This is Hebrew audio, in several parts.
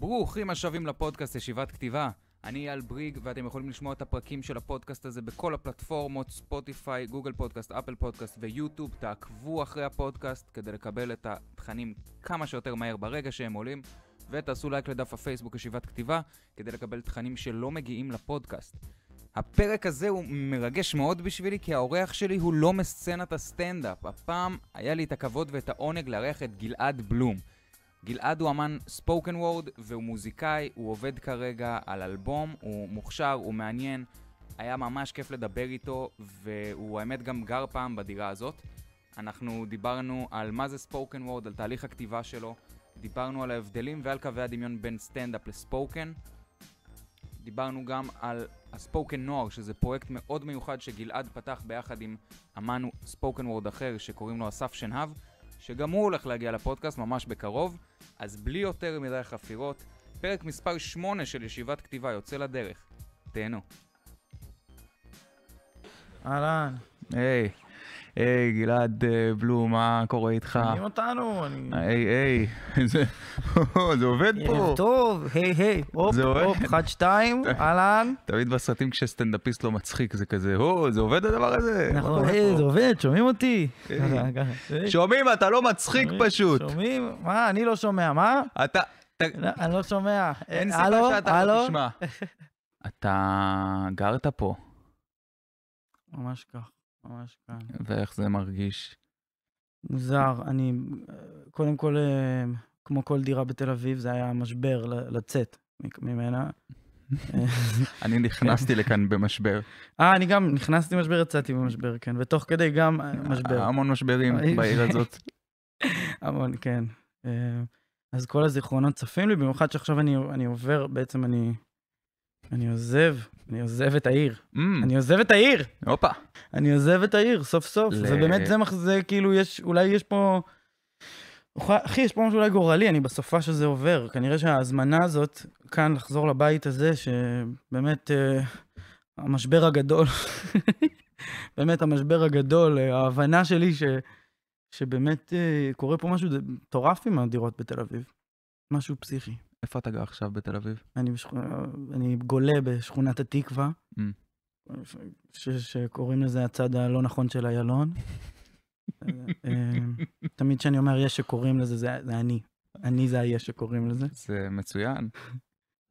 ברוכים השבים לפודקאסט ישיבת כתיבה. אני אייל בריג, ואתם יכולים לשמוע את הפרקים של הפודקאסט הזה בכל הפלטפורמות, ספוטיפיי, גוגל פודקאסט, אפל פודקאסט ויוטיוב. תעקבו אחרי הפודקאסט כדי לקבל את התכנים כמה שיותר מהר ברגע שהם עולים, ותעשו לייק לדף הפייסבוק ישיבת כתיבה, כדי לקבל תכנים שלא מגיעים לפודקאסט. הפרק הזה הוא מרגש מאוד בשבילי, כי האורח שלי הוא לא מסצנת הסטנדאפ. הפעם היה לי את הכבוד ואת העונג לארח את גלעד בלום. גלעד הוא אמן ספוקן וורד והוא מוזיקאי, הוא עובד כרגע על אלבום, הוא מוכשר, הוא מעניין, היה ממש כיף לדבר איתו, והוא האמת גם גר פעם בדירה הזאת. אנחנו דיברנו על מה זה ספוקן וורד, על תהליך הכתיבה שלו, דיברנו על ההבדלים ועל קווי הדמיון בין סטנדאפ לספוקן. דיברנו גם על הספוקן נוער, שזה פרויקט מאוד מיוחד שגלעד פתח ביחד עם אמן ספוקן וורד אחר שקוראים לו אסף שנהב. שגם הוא הולך להגיע לפודקאסט ממש בקרוב, אז בלי יותר מדי חפירות, פרק מספר 8 של ישיבת כתיבה יוצא לדרך. תהנו. אהלן. היי. Hey. היי, גלעד אה, בלום, מה קורה איתך? מעניין אותנו, אני... היי, היי, זה עובד פה. ערב טוב, היי, היי, הופ, הופ, אחד, שתיים, אהלן. תמיד בסרטים כשסטנדאפיסט לא מצחיק, זה כזה, הו, זה עובד הדבר הזה. נכון, היי, זה עובד, שומעים אותי. שומעים, אתה לא מצחיק פשוט. שומעים, מה, אני לא שומע, מה? אתה... לא, אני לא שומע. אין אה, סיבה שאתה לא תשמע. אתה גרת פה. ממש כך. ממש כאן. ואיך זה מרגיש? מוזר. אני, קודם כל, אה, כמו כל דירה בתל אביב, זה היה משבר לצאת ממנה. אני כן. נכנסתי לכאן במשבר. אה, אני גם נכנסתי במשבר, יצאתי במשבר, כן. ותוך כדי גם אה, משבר. המון משברים אה, בעיר הזאת. המון, כן. אז כל הזיכרונות צפים לי, במיוחד שעכשיו אני, אני עובר, בעצם אני אני עוזב, אני עוזב את העיר. Mm. אני עוזב את העיר! הופה. אני עוזב את העיר, סוף סוף. ל... זה באמת, זה, מחזה, כאילו, יש, אולי יש פה... אחי, יש פה משהו אולי גורלי, אני בסופה שזה עובר. כנראה שההזמנה הזאת, כאן לחזור לבית הזה, שבאמת אה, המשבר הגדול, באמת המשבר הגדול, אה, ההבנה שלי ש, שבאמת אה, קורה פה משהו מטורף עם הדירות בתל אביב. משהו פסיכי. איפה אתה גר עכשיו בתל אביב? אני, בשכ... אה, אני גולה בשכונת התקווה, mm. ש... שקוראים לזה הצד הלא נכון של איילון. אה, אה, תמיד כשאני אומר יש שקוראים לזה, זה, זה אני. אני זה היש שקוראים לזה. זה מצוין.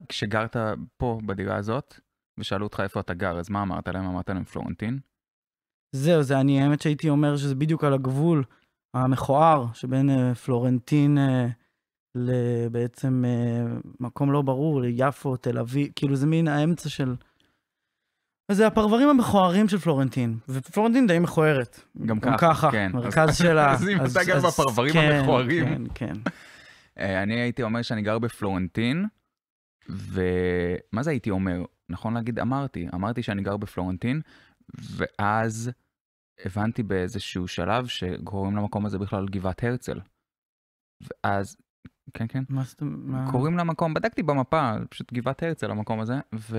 כשגרת פה, בדירה הזאת, ושאלו אותך איפה אתה גר, אז מה אמרת להם? אמרת להם פלורנטין? זהו, זה אני, האמת שהייתי אומר שזה בדיוק על הגבול המכוער שבין פלורנטין... Uh, לבעצם אה, מקום לא ברור, ליפו, תל אביב, כאילו זה מין האמצע של... וזה הפרברים המכוערים של פלורנטין, ופלורנטין די מכוערת. גם, גם ככה, כן. מרכז אז, שלה. אז אם אתה גר בפרברים כן, המכוערים. כן, כן. אה, אני הייתי אומר שאני גר בפלורנטין, ומה זה הייתי אומר? נכון להגיד, אמרתי, אמרתי שאני גר בפלורנטין, ואז הבנתי באיזשהו שלב שקוראים למקום הזה בכלל גבעת הרצל. ואז כן, כן. מה זאת אומרת? קוראים למקום, בדקתי במפה, פשוט גבעת הרצל המקום הזה, ו...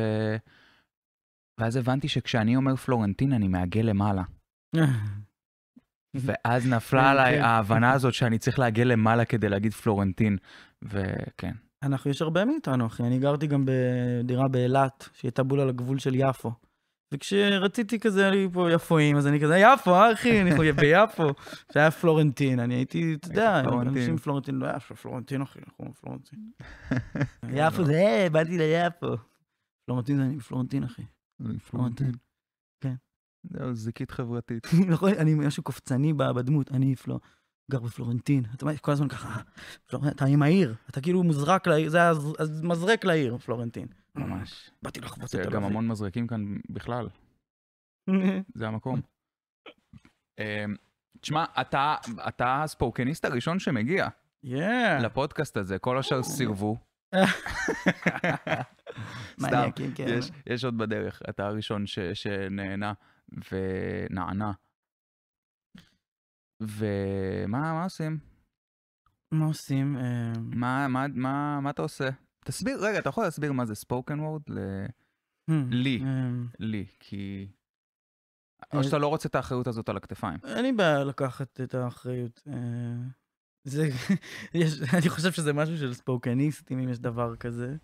ואז הבנתי שכשאני אומר פלורנטין, אני מעגל למעלה. ואז כן, נפלה כן. עליי ההבנה הזאת שאני צריך לעגל למעלה כדי להגיד פלורנטין, וכן. אנחנו, יש הרבה מאיתנו, אחי. אני גרתי גם בדירה באילת, שהייתה בול על הגבול של יפו. וכשרציתי כזה, היו לי פה יפואים, אז אני כזה, יפו, אה, אחי, אני חוגג ביפו. זה היה פלורנטין, אני הייתי, אתה יודע, אנשים פלורנטין, לא היה פלורנטין, אחי, אנחנו פלורנטין. יפו זה, באתי ליפו. פלורנטין זה אני מפלורנטין, אחי. אני פלורנטין. כן. זהו, זיקית חברתית. נכון, אני משהו קופצני בדמות, אני גר בפלורנטין. אתה כל הזמן ככה, אתה עם העיר, אתה כאילו מוזרק לעיר, זה מזרק לעיר, פלורנטין. ממש. אה, באתי לחבוט את זה. גם המון מזרקים כאן בכלל. זה המקום. אמ, תשמע, אתה, הספורקניסט הראשון שמגיע לפודקאסט הזה, כל השאר oh. סירבו. סתם, כן. יש, עוד בדרך, אתה הראשון שנהנה ונענה. ומה עושים? מה עושים? אמ? מה אתה עושה? תסביר, רגע, אתה יכול להסביר מה זה ספוקן וורד? Hmm, לי, um, לי, כי... אה, או שאתה לא רוצה את האחריות הזאת על הכתפיים. אין לי בעיה לקחת את האחריות. אה, זה, אני חושב שזה משהו של ספוקניסטים, אם יש דבר כזה.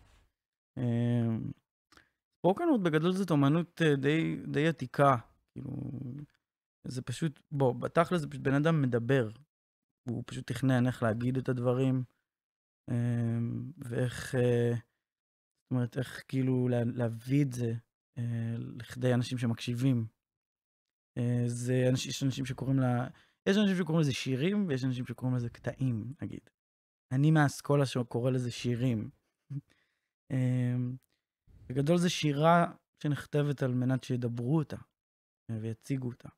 ספוקן אה, וורד בגדול זאת אומנות די, די עתיקה. כאילו, זה פשוט, בוא, בתכל'ס זה פשוט בן אדם מדבר. הוא פשוט תכנן איך להגיד את הדברים, אמ, ואיך, אה, זאת אומרת, איך כאילו להביא את זה אה, לכדי אנשים שמקשיבים. אה, זה אנשים, יש אנשים שקוראים לה, יש אנשים שקוראים לזה שירים, ויש אנשים שקוראים לזה קטעים, נגיד. אני מהאסכולה שקורא לזה שירים. אמ, בגדול זה שירה שנכתבת על מנת שידברו אותה ויציגו אותה.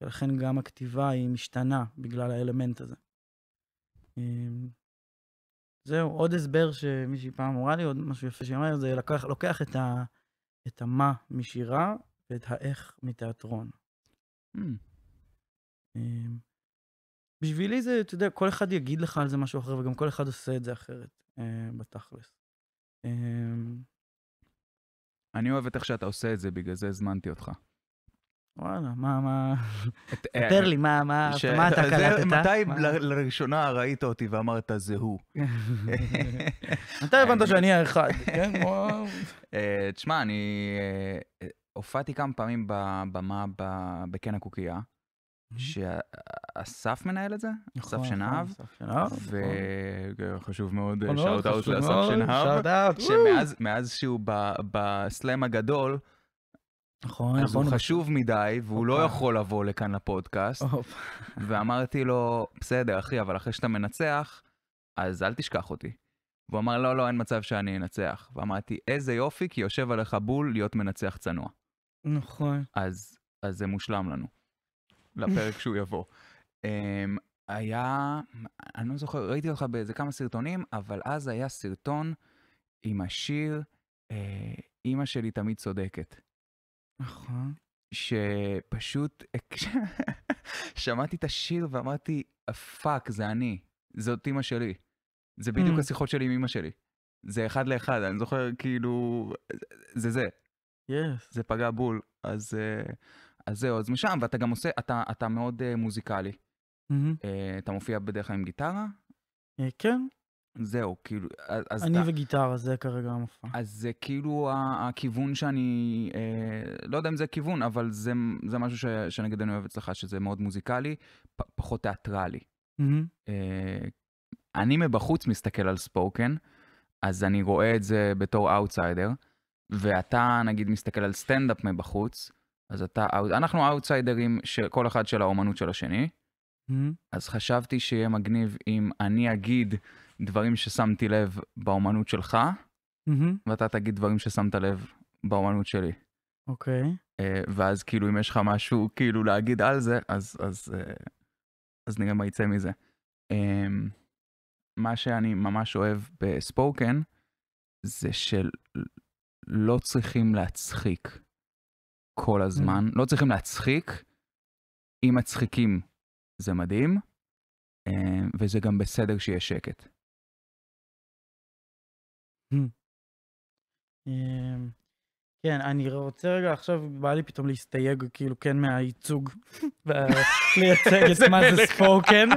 ולכן גם הכתיבה היא משתנה בגלל האלמנט הזה. אמ, זהו, עוד הסבר שמישהי פעם אמרה לי, עוד משהו יפה שהיא אומרת, זה לקח, לוקח את, ה, את המה משירה ואת האיך מתיאטרון. Mm. בשבילי זה, אתה יודע, כל אחד יגיד לך על זה משהו אחר, וגם כל אחד עושה את זה אחרת, אה, בתכלס. אה, אני אוהב את איך שאתה עושה את זה, בגלל זה הזמנתי אותך. וואלה, מה, מה, אה, ספר אה, לי, מה, מה, ש... מה אתה קלטת? מתי מה? לראשונה ראית אותי ואמרת, זה הוא? מתי הבנת שאני האחד? כן, וואו. אה, תשמע, אני הופעתי כמה פעמים בבמה בקן הקוקייה, שאסף מנהל את זה, אסף נכון, נכון, שנהב, נכון. וחשוב מאוד, שאוט אאוט לאסף שנהב, שמאז שהוא בסלאם הגדול, נכון, אז נכון. אז הוא חשוב מדי, והוא אופה. לא יכול לבוא לכאן לפודקאסט. אופה. ואמרתי לו, בסדר, אחי, אבל אחרי שאתה מנצח, אז אל תשכח אותי. והוא אמר, לא, לא, אין מצב שאני אנצח. ואמרתי, איזה יופי, כי יושב עליך בול להיות מנצח צנוע. נכון. אז, אז זה מושלם לנו, לפרק שהוא יבוא. אמ, היה, אני לא זוכר, ראיתי אותך באיזה כמה סרטונים, אבל אז היה סרטון עם השיר, אה, אימא שלי תמיד צודקת. נכון. שפשוט שמעתי את השיר ואמרתי, פאק, זה אני, זאת אימא שלי. זה בדיוק mm. השיחות שלי עם אימא שלי. זה אחד לאחד, אני זוכר כאילו, זה זה. Yes. זה פגע בול, אז, אה, אז זהו, אז משם, ואתה גם עושה, אתה, אתה מאוד אה, מוזיקלי. Mm-hmm. אה, אתה מופיע בדרך כלל עם גיטרה? כן, זהו, כאילו, אז... אני אתה... וגיטרה, זה כרגע המופע. אז זה כאילו הכיוון שאני, אה, לא יודע אם זה כיוון, אבל זה, זה משהו ש, שנגד אני אוהב אצלך, שזה מאוד מוזיקלי, פ, פחות תיאטרלי. Mm-hmm. אה, אני מבחוץ מסתכל על ספוקן, אז אני רואה את זה בתור אאוטסיידר, ואתה נגיד מסתכל על סטנדאפ מבחוץ, אז אתה, אנחנו אאוטסיידרים, כל אחד של האומנות של השני, mm-hmm. אז חשבתי שיהיה מגניב אם אני אגיד... דברים ששמתי לב באומנות שלך, mm-hmm. ואתה תגיד דברים ששמת לב באומנות שלי. אוקיי. Okay. אה, ואז כאילו אם יש לך משהו כאילו להגיד על זה, אז, אז, uh, אז נראה מה יצא מזה. אמ, מה שאני ממש אוהב בספוקן, זה שלא צריכים להצחיק כל הזמן, mm-hmm. לא צריכים להצחיק. אם מצחיקים זה מדהים, אה, וזה גם בסדר שיהיה שקט. אמ, כן, אני רוצה רגע, עכשיו בא לי פתאום להסתייג, כאילו, כן, מהייצוג, ולייצג את מה זה ספוקן,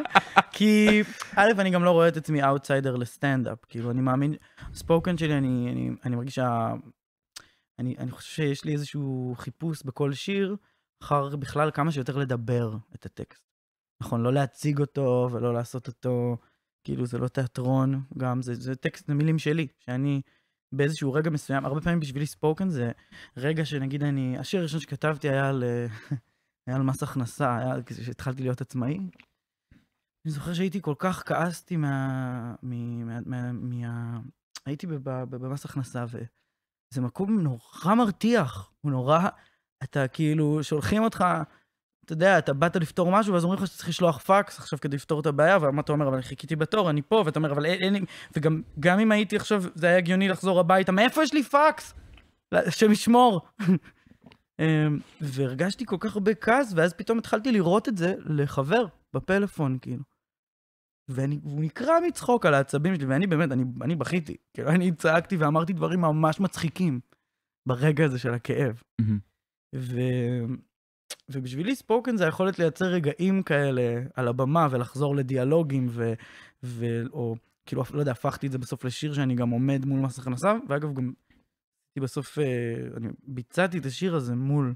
כי א', אני גם לא רואה את עצמי אאוטסיידר לסטנדאפ, כאילו, אני מאמין, ספוקן שלי, אני, אני, אני מרגיש שה... אני, אני חושב שיש לי איזשהו חיפוש בכל שיר, אחר בכלל כמה שיותר לדבר את הטקסט. נכון, לא להציג אותו ולא לעשות אותו כאילו זה לא תיאטרון, גם זה, זה טקסט, זה מילים שלי, שאני באיזשהו רגע מסוים, הרבה פעמים בשבילי ספוקן זה רגע שנגיד אני, השיר הראשון שכתבתי היה על, אה, היה על מס הכנסה, היה כשהתחלתי להיות עצמאי. אני זוכר שהייתי כל כך כעסתי מה... מה, מה, מה מה הייתי במס הכנסה, וזה מקום נורא מרתיח, הוא נורא, אתה כאילו, שולחים אותך אתה יודע, אתה באת לפתור משהו, ואז אומרים לך שצריך לשלוח פקס עכשיו כדי לפתור את הבעיה, ומה אתה אומר, אבל חיכיתי בתור, אני פה, ואתה אומר, אבל אין לי... וגם אם הייתי עכשיו, זה היה הגיוני לחזור הביתה, מאיפה יש לי פקס? השם ישמור. אמ, והרגשתי כל כך הרבה כעס, ואז פתאום התחלתי לראות את זה לחבר בפלאפון, כאילו. והוא נקרע מצחוק על העצבים שלי, ואני באמת, אני, אני בכיתי. כאילו, אני צעקתי ואמרתי דברים ממש מצחיקים ברגע הזה של הכאב. Mm-hmm. ו... ובשבילי ספוקן זה היכולת לייצר רגעים כאלה על הבמה ולחזור לדיאלוגים, ו... ו או כאילו, לא יודע, הפכתי את זה בסוף לשיר שאני גם עומד מול מס הכנסה, ואגב, גם בסוף, אה, אני ביצעתי את השיר הזה מול,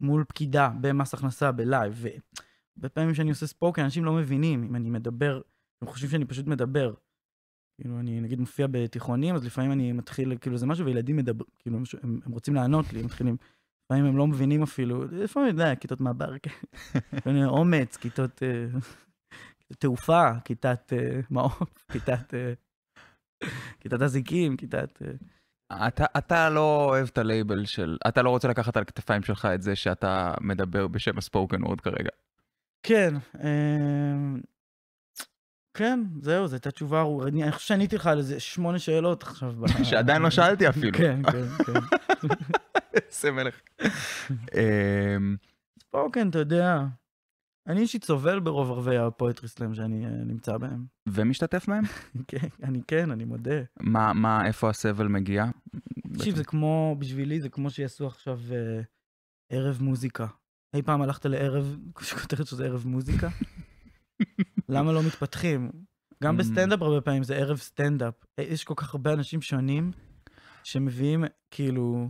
מול פקידה במס הכנסה בלייב, והרבה פעמים כשאני עושה ספוקן, אנשים לא מבינים אם אני מדבר, הם חושבים שאני פשוט מדבר. כאילו, אני נגיד מופיע בתיכונים, אז לפעמים אני מתחיל, כאילו, זה משהו, וילדים מדברים, כאילו, הם, הם רוצים לענות לי, הם מתחילים... לפעמים הם לא מבינים אפילו, לפעמים, אתה יודע, כיתות מעבר, כן. אומץ, אה, כיתות תעופה, כיתת אה, מעוף, כיתת אה, כיתת אזיקים, כיתת... אתה, אתה לא אוהב את הלייבל של... אתה לא רוצה לקחת על כתפיים שלך את זה שאתה מדבר בשם הספוקן וורד כרגע. כן, כן, זהו, זו הייתה תשובה ארוכה. אני חושב שעניתי לך על איזה שמונה שאלות עכשיו. שעדיין לא שאלתי אפילו. כן, כן, כן. איזה מלך. אמ, פה כן, אתה יודע, אני אישית סובל ברוב ערבי הפואטרי סלאם שאני אה, נמצא בהם. ומשתתף בהם? כן, אני כן, אני מודה. מה, מה, איפה הסבל מגיע? תקשיב, זה כמו, בשבילי זה כמו שיעשו עכשיו אה, ערב מוזיקה. אי פעם הלכת לערב, שכותרת שזה ערב מוזיקה? למה לא מתפתחים? גם mm. בסטנדאפ הרבה פעמים זה ערב סטנדאפ. אה, יש כל כך הרבה אנשים שונים שמביאים, כאילו,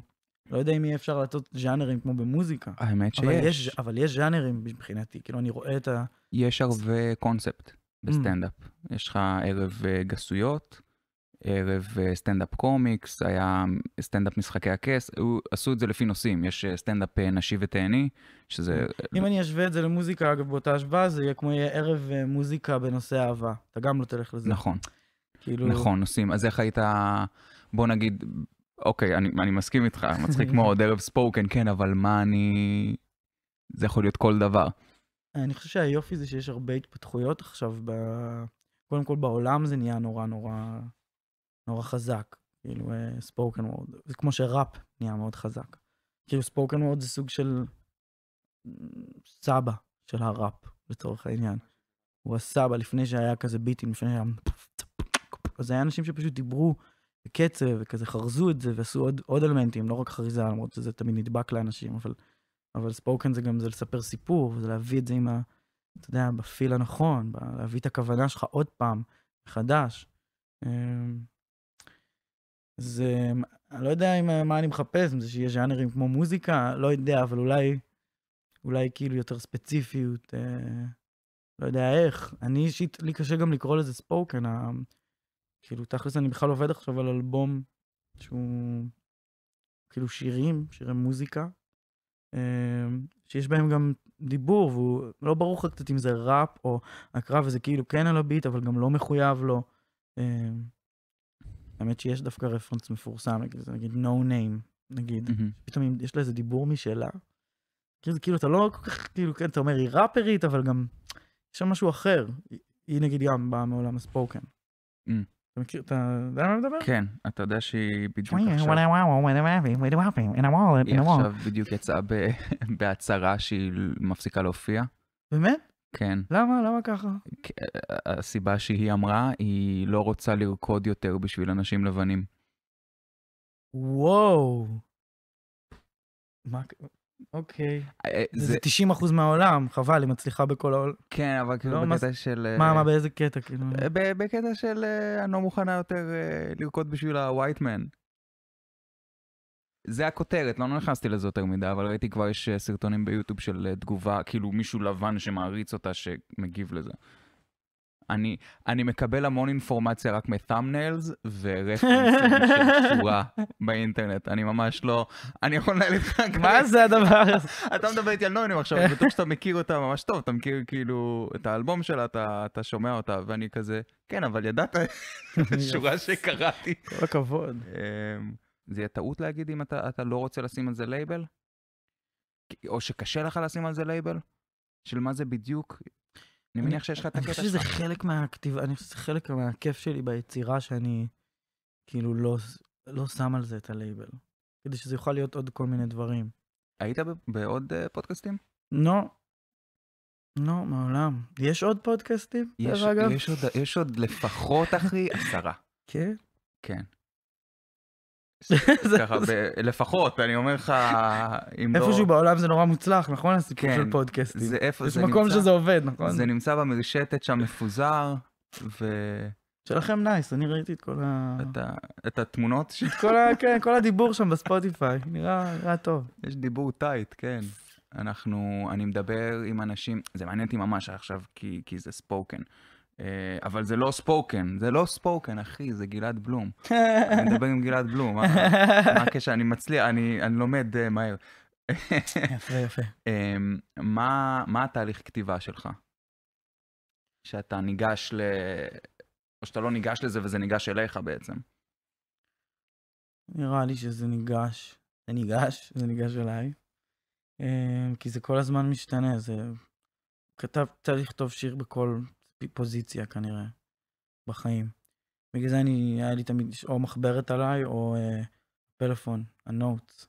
לא יודע אם יהיה אפשר לעשות ז'אנרים כמו במוזיקה. האמת שיש. אבל יש, אבל יש ז'אנרים מבחינתי, כאילו אני רואה את ה... יש הרבה קונספט בסטנדאפ. Mm. יש לך ערב אה, גסויות, ערב אה, סטנדאפ קומיקס, היה סטנדאפ משחקי הכס, עשו את זה לפי נושאים, יש אה, סטנדאפ נשי ותהני, שזה... Mm. אם אני אשווה את זה למוזיקה, אגב, באותה השוואה, זה יהיה כמו יהיה ערב מוזיקה בנושא אהבה, אתה גם לא תלך לזה. נכון. כאילו... נכון, נושאים. אז איך היית, בוא נגיד, אוקיי, אני, אני מסכים איתך, מצחיק מאוד, ערב ספוקן, כן, אבל מה אני... זה יכול להיות כל דבר. אני חושב שהיופי זה שיש הרבה התפתחויות עכשיו, ב... קודם כל בעולם זה נהיה נורא נורא נורא חזק, כאילו אה, ספוקן וורד, זה כמו שראפ נהיה מאוד חזק. כאילו ספוקן וורד זה סוג של אה, סבא של הראפ, לצורך העניין. הוא הסבא לפני שהיה כזה ביטים, לפני שהיה... אז היה אנשים שפשוט דיברו בקצב, וכזה חרזו את זה, ועשו עוד, עוד אלמנטים, לא רק חריזה, למרות שזה תמיד נדבק לאנשים, אבל, אבל ספוקן זה גם זה לספר סיפור, זה להביא את זה עם ה... אתה יודע, בפיל הנכון, להביא את הכוונה שלך עוד פעם, מחדש. אמ, זה, אני לא יודע אם, מה אני מחפש, אם זה שיהיה ז'אנרים כמו מוזיקה, לא יודע, אבל אולי, אולי כאילו יותר ספציפיות, אה, לא יודע איך. אני אישית, לי קשה גם לקרוא לזה ספוקן, כאילו, תכלס אני בכלל עובד עכשיו על אלבום שהוא כאילו שירים, שירי מוזיקה, אמ, שיש בהם גם דיבור, והוא לא ברור לך קצת אם זה ראפ או הקרב, וזה כאילו כן על הביט, אבל גם לא מחויב לו. אמ, האמת שיש דווקא רפרנס מפורסם, נגיד no name, נגיד, פתאום יש לה איזה דיבור משלה. כאילו, כאילו אתה לא כל כך, כאילו, כן, אתה אומר, היא ראפרית, אבל גם יש שם משהו אחר. היא נגיד גם באה מעולם הספוקן. Mm. אתה מכיר, אתה יודע על מה מדבר? כן, אתה יודע שהיא בדיוק עכשיו... היא עכשיו בדיוק יצאה בהצהרה שהיא מפסיקה להופיע. באמת? כן. למה? למה ככה? אה, אה, הסיבה שהיא אמרה, היא לא רוצה לרקוד יותר בשביל אנשים לבנים. וואו. מה... אוקיי. אה, אה, זה 90 אחוז מהעולם, חבל, היא מצליחה בכל העולם. כן, אבל כאילו לא, בקטע של... מה, מה, אה, באיזה קטע, כאילו? בקטע של אני לא מוכנה יותר לרקוד בשביל הווייטמן. זה הכותרת, לא נכנסתי לזה יותר מדי, אבל ראיתי כבר יש סרטונים ביוטיוב של תגובה, כאילו מישהו לבן שמעריץ אותה שמגיב לזה. אני, אני מקבל המון אינפורמציה רק מתאמניילס ורפרנסים של צורה באינטרנט. אני ממש לא... אני יכול לנהל איתך... מה זה הדבר הזה? אתה מדבר איתי על נוינים עכשיו, אני בטוח שאתה מכיר אותה ממש טוב, אתה מכיר כאילו את האלבום שלה, אתה, אתה שומע אותה, ואני כזה, כן, אבל ידעת שורה שקראתי. כל הכבוד. אמ, זה יהיה טעות להגיד אם אתה, אתה לא רוצה לשים על זה לייבל? או שקשה לך לשים על זה לייבל? של מה זה בדיוק? אני מניח שיש לך את הקטע שלך. אני חושב שזה חלק מהכיף שלי ביצירה, שאני כאילו לא, לא שם על זה את הלייבל. כדי שזה יוכל להיות עוד כל מיני דברים. היית בעוד אה, פודקאסטים? לא. לא, מעולם. יש עוד פודקאסטים, דרך אגב? יש עוד לפחות, אחי, עשרה. כן? כן. ככה, לפחות, אני אומר לך, אם לא... איפשהו בעולם זה נורא מוצלח, נכון? הסיפור של כן, פודקאסטים. זה איפה זה נמצא. יש מקום שזה עובד, נכון? זה נמצא במרשתת שם מפוזר, ו... שלכם נייס, אני ראיתי את כל ה... את התמונות? את כן, כל הדיבור שם בספוטיפיי, נראה טוב. יש דיבור טייט, כן. אנחנו, אני מדבר עם אנשים, זה מעניין אותי ממש עכשיו, כי זה ספוקן. אה, אבל זה לא ספוקן, זה לא ספוקן, אחי, זה גלעד בלום. אני מדבר עם גלעד בלום, מה הקשר? אני מצליח, אני, לומד אה, מהר. יפה, יפה. אמ, מה התהליך כתיבה שלך? שאתה ניגש ל... או שאתה לא ניגש לזה וזה ניגש אליך בעצם. נראה לי שזה ניגש, זה ניגש, זה ניגש אליי. אמ, כי זה כל הזמן משתנה, זה... כתב, צריך לכתוב שיר בכל פוזיציה כנראה, בחיים. בגלל זה אני, היה לי תמיד או מחברת עליי, או אה, פלאפון, הנוטס,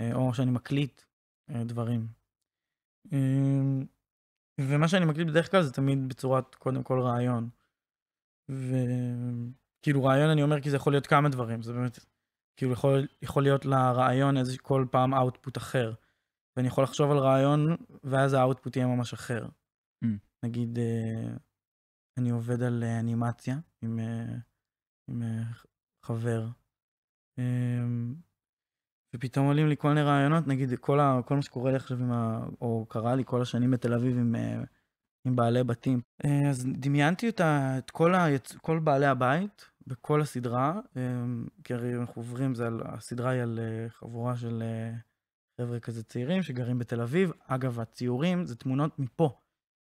אה, או שאני מקליט אה, דברים. אה, ומה שאני מקליט בדרך כלל זה תמיד בצורת, קודם כל, רעיון. וכאילו רעיון אני אומר כי זה יכול להיות כמה דברים, זה באמת, כאילו יכול, יכול להיות לרעיון איזה כל פעם אאוטפוט אחר. ואני יכול לחשוב על רעיון, ואז האאוטפוט יהיה ממש אחר. Mm. נגיד, אה, אני עובד על אה, אנימציה עם, אה, עם אה, חבר. אמ, ופתאום עולים לי כל מיני רעיונות, נגיד כל, ה, כל מה שקורה לי עכשיו, עם ה, או קרה לי כל השנים בתל אביב עם, עם בעלי בתים. אז דמיינתי אותה, את כל, ה, כל בעלי הבית בכל הסדרה, אמ, כי הרי אנחנו עוברים, זה על, הסדרה היא על חבורה של חבר'ה כזה צעירים שגרים בתל אביב. אגב, הציורים זה תמונות מפה,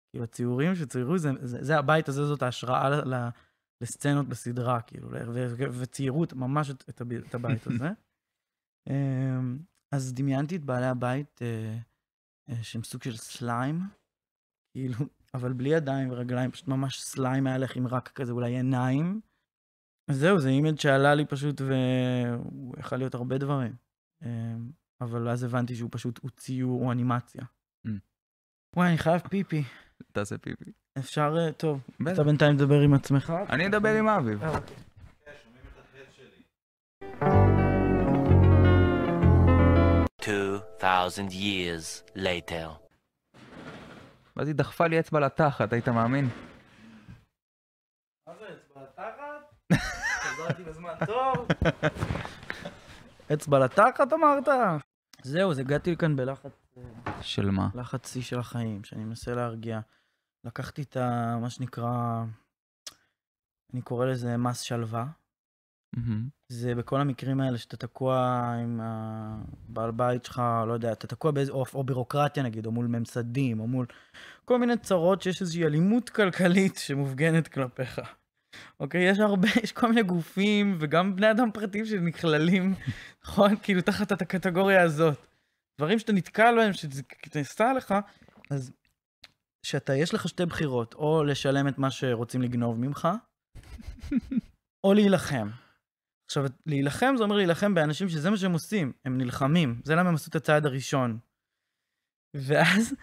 כאילו, הציורים שציירו, זה, זה, זה הבית הזה, זאת ההשראה ל, ל, לסצנות בסדרה, כאילו, ו, וציירו ממש את, את, את הבית הזה. אמ, אז דמיינתי את בעלי הבית, אה, אה, שהם סוג של סליים, כאילו, אבל בלי ידיים ורגליים, פשוט ממש סליים היה לך עם רק כזה אולי עיניים. זהו, זה אימד שעלה לי פשוט, והוא יכל להיות הרבה דברים. אה, אבל אז הבנתי שהוא פשוט, הוא ציור, הוא אנימציה. Mm. וואי, אני חייב פיפי. תעשה פיפי. אפשר, אה, טוב, אתה בינתיים תדבר עם עצמך. אני אדבר עם אביב. אה, אוקיי. ואז היא דחפה לי אצבע לתחת, היית מאמין? מה זה אצבע לתחת? חזרתי לא בזמן טוב. אצבע לתחת אמרת? זהו, אז הגעתי לכאן בלחץ... אה, של מה? לחץ שיא של החיים, שאני מנסה להרגיע. לקחתי את ה... מה שנקרא, אני קורא לזה מס שלווה. Mm-hmm. זה בכל המקרים האלה שאתה תקוע עם הבעל בית שלך, לא יודע, אתה תקוע באיזה, או, או בירוקרטיה נגיד, או מול ממסדים, או מול כל מיני צרות שיש איזושהי אלימות כלכלית שמופגנת כלפיך. אוקיי? יש הרבה, יש כל מיני גופים, וגם בני אדם פרטיים שנכללים, נכון? כאילו תחת את הקטגוריה הזאת. דברים שאתה נתקל בהם, שזה נעשה לך, אז שאתה, יש לך שתי בחירות, או לשלם את מה שרוצים לגנוב ממך, או להילחם. עכשיו, להילחם זה אומר להילחם באנשים שזה מה שהם עושים, הם נלחמים, זה למה הם עשו את הצעד הראשון. ואז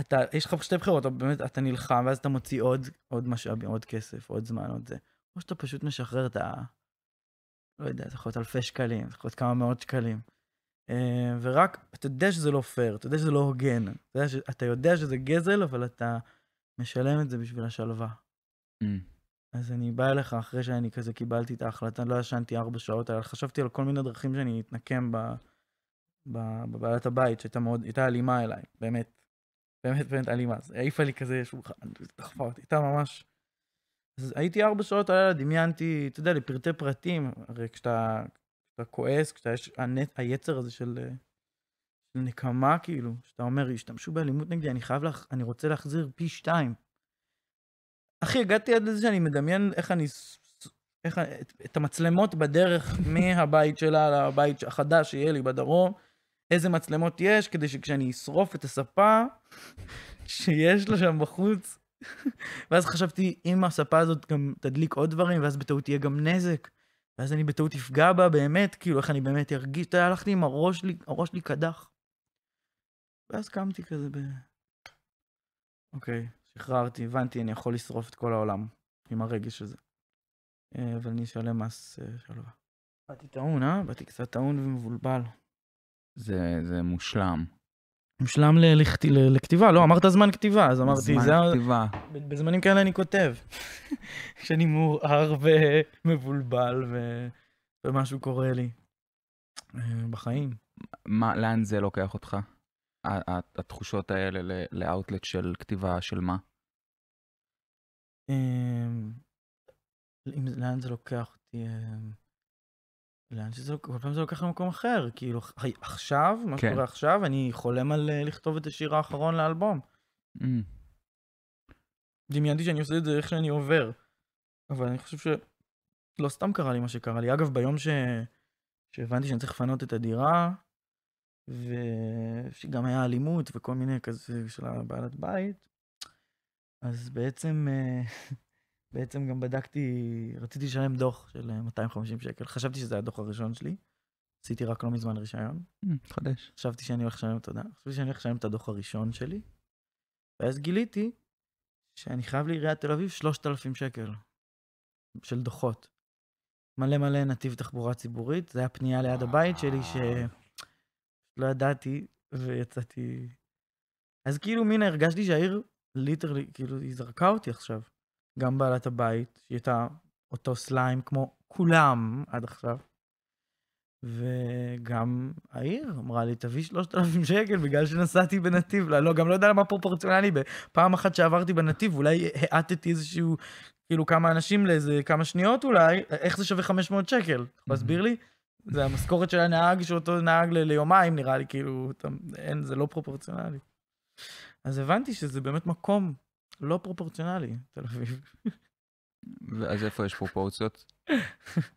אתה, יש לך שתי בחירות, או באמת אתה נלחם, ואז אתה מוציא עוד, עוד משאבים, עוד כסף, עוד זמן, עוד זה. או שאתה פשוט משחרר את ה... לא יודע, זה יכול להיות אלפי שקלים, זה יכול להיות כמה מאות שקלים. אה, ורק, אתה יודע שזה לא פייר, אתה יודע שזה לא הוגן. אתה יודע, ש, אתה יודע שזה גזל, אבל אתה משלם את זה בשביל השלווה. Mm. אז אני בא אליך אחרי שאני כזה קיבלתי את ההחלטה, לא ישנתי ארבע שעות, אבל חשבתי על כל מיני דרכים שאני אתנקם ב, ב, בבעלת הבית, שהייתה מאוד, הייתה אלימה אליי, באמת. באמת באמת אלימה. אז העיפה לי כזה שולחן, דחפה אותי, הייתה ממש... אז הייתי ארבע שעות הלילה, דמיינתי, אתה יודע, לפרטי פרטים, הרי כשאתה כשאתה כועס, כשאתה יש הנט, היצר הזה של, אה, של נקמה, כאילו, שאתה אומר, השתמשו באלימות נגדי, אני חייב, לך, אני רוצה להחזיר פי שתיים. אחי, הגעתי עד לזה שאני מדמיין איך אני... איך, את, את המצלמות בדרך מהבית שלה לבית החדש שיהיה לי בדרום, איזה מצלמות יש, כדי שכשאני אשרוף את הספה שיש לה שם בחוץ, ואז חשבתי, אם הספה הזאת גם תדליק עוד דברים, ואז בטעות יהיה גם נזק. ואז אני בטעות אפגע בה באמת, כאילו, איך אני באמת ארגיש, אתה יודע, הלכתי עם הראש לי, הראש לי קדח. ואז קמתי כזה ב... אוקיי, שחררתי, הבנתי, אני יכול לשרוף את כל העולם עם הרגש הזה. אה, אבל אני אשלם מס אה, שלווה. באתי טעון, אה? באתי קצת טעון ומבולבל. זה, זה מושלם. מושלם לכת... לכתיבה, לא, אמרת זמן כתיבה, אז אמרתי, זמן זה... כתיבה. בזמנים כאלה אני כותב. כשאני מעורער ומבולבל ו... ומשהו קורה לי אה, בחיים. מה, לאן זה לוקח אותך? התחושות האלה לאאוטלט של כתיבה של מה? אמ, אם, לאן זה לוקח אותי? אמ, לאן שזה, כל פעם זה לוקח למקום אחר, כאילו עכשיו, מה כן. שקורה עכשיו, אני חולם על אה, לכתוב את השיר האחרון לאלבום. Mm. דמיינתי שאני עושה את זה איך שאני עובר, אבל אני חושב שלא סתם קרה לי מה שקרה לי. אגב, ביום ש... שהבנתי שאני צריך לפנות את הדירה, ושגם היה אלימות וכל מיני כזה של הבעלת בית, אז בעצם אה, בעצם גם בדקתי, רציתי לשלם דוח של 250 אה, שקל, חשבתי שזה הדוח הראשון שלי, עשיתי רק לא מזמן רישיון. אה, חדש. חשבתי שאני הולך לשלם, את הדוח, חשבתי שאני הולך לשלם את הדוח הראשון שלי, ואז גיליתי שאני חייב לעיריית תל אביב 3,000 שקל של דוחות. מלא מלא נתיב תחבורה ציבורית, זה היה פנייה ליד הבית שלי שלא ידעתי ויצאתי... אז כאילו מין הרגשתי שהעיר ליטרלי, כאילו היא זרקה אותי עכשיו. גם בעלת הבית, שהיא הייתה אותו סליים כמו כולם עד עכשיו. וגם העיר אמרה לי, תביא 3,000 שקל בגלל שנסעתי בנתיב. לא, לא, גם לא יודע למה פרופורציונלי. פעם אחת שעברתי בנתיב, אולי האטתי איזשהו, כאילו כמה אנשים לאיזה כמה שניות אולי, איך זה שווה 500 שקל? מסביר לי? Mm-hmm. זה המשכורת של הנהג, שאותו נהג ל- ליומיים נראה לי, כאילו, אתה, אין, זה לא פרופורציונלי. אז הבנתי שזה באמת מקום לא פרופורציונלי, תל אביב. אז איפה יש פרופורציות?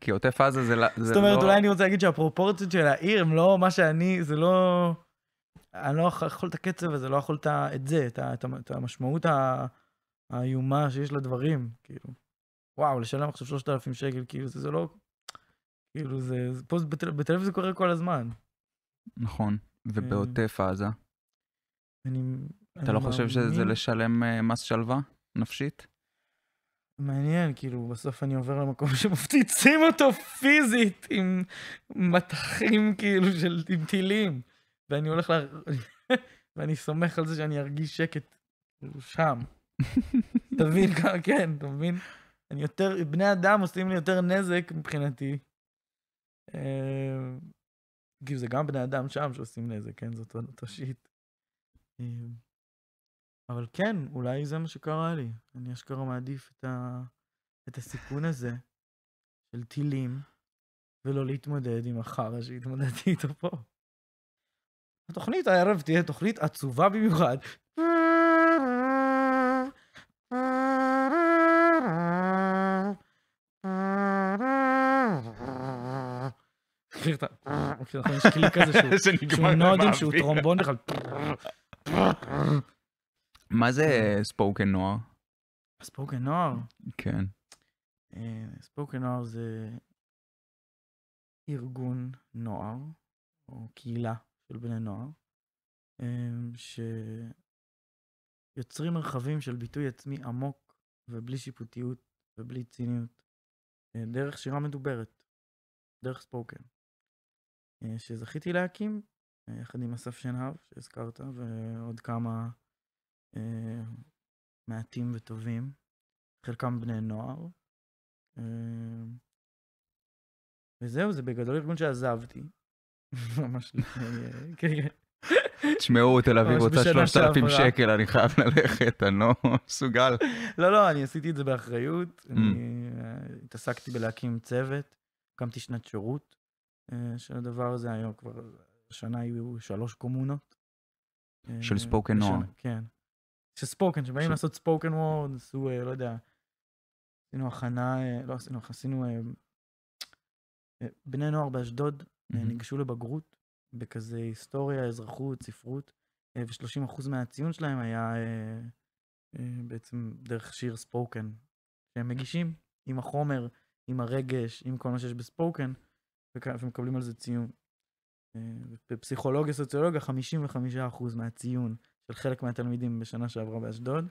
כי עוטף עזה זה לא... זאת אומרת, לא- אולי אני רוצה להגיד שהפרופורציות של העיר הם לא מה שאני, זה לא... אני לא יכול את הקצב הזה, לא יכול את זה, את המשמעות האיומה שיש לדברים, כאילו. וואו, לשלם עכשיו 3,000 שקל, כאילו, זה לא... כאילו, זה... פה בתל אביב זה קורה כל הזמן. נכון, אה. ובעוטף עזה. אני אתה לא חושב שזה לשלם אה, מס שלווה נפשית? מעניין, כאילו, בסוף אני עובר למקום שמפציצים אותו פיזית עם מטחים, כאילו, של עם טילים. ואני הולך ל... ואני סומך על זה שאני ארגיש שקט שם. תבין, כן, אתה מבין? אני יותר, בני אדם עושים לי יותר נזק מבחינתי. אה, כאילו, זה גם בני אדם שם שעושים נזק, כן? זאת אותו שיט. אה, אבל כן, אולי זה מה שקרה לי. אני אשכרה מעדיף את, ה... את הסיכון הזה של טילים, ולא להתמודד עם החרא שהתמודדתי איתו פה. התוכנית הערב תהיה תוכנית עצובה במיוחד. מכיר את ה... יש כלי כזה שהוא נודים שהוא טרומבון בכלל. מה זה ספוקן נוער? ספוקן נוער? כן. ספוקן כן. נוער אה, זה ארגון נוער, או קהילה של בני נוער, אה, שיוצרים מרחבים של ביטוי עצמי עמוק ובלי שיפוטיות ובלי ציניות, אה, דרך שירה מדוברת, דרך ספוקן, שזכיתי להקים יחד עם אסף שנהב שהזכרת ועוד כמה אה, מעטים וטובים, חלקם בני נוער. אה, וזהו, זה בגדול ארגון שעזבתי. ממש לפני... אה, כן, כן. תשמעו, תל אביב רוצה 3,000 שקל, אני חייב ללכת, אני לא מסוגל. לא, לא, אני עשיתי את זה באחריות. Mm. אני התעסקתי בלהקים צוות, הקמתי שנת שירות של הדבר הזה, היום כבר, השנה היו שלוש קומונות. של ספוקן נוער. כן. של ספוקן, שבאים ש... לעשות ספוקן וורד, עשו, אה, לא יודע, עשינו הכנה, אה, לא עשינו, עשינו אה, בני נוער באשדוד mm-hmm. ניגשו לבגרות בכזה היסטוריה, אזרחות, ספרות, ו-30% מהציון שלהם היה בעצם דרך שיר ספוקן, שהם מגישים עם החומר, עם הרגש, עם כל מה שיש בספוקן, ומקבלים על זה ציון. בפסיכולוגיה, סוציולוגיה, 55% מהציון של חלק מהתלמידים בשנה שעברה באשדוד,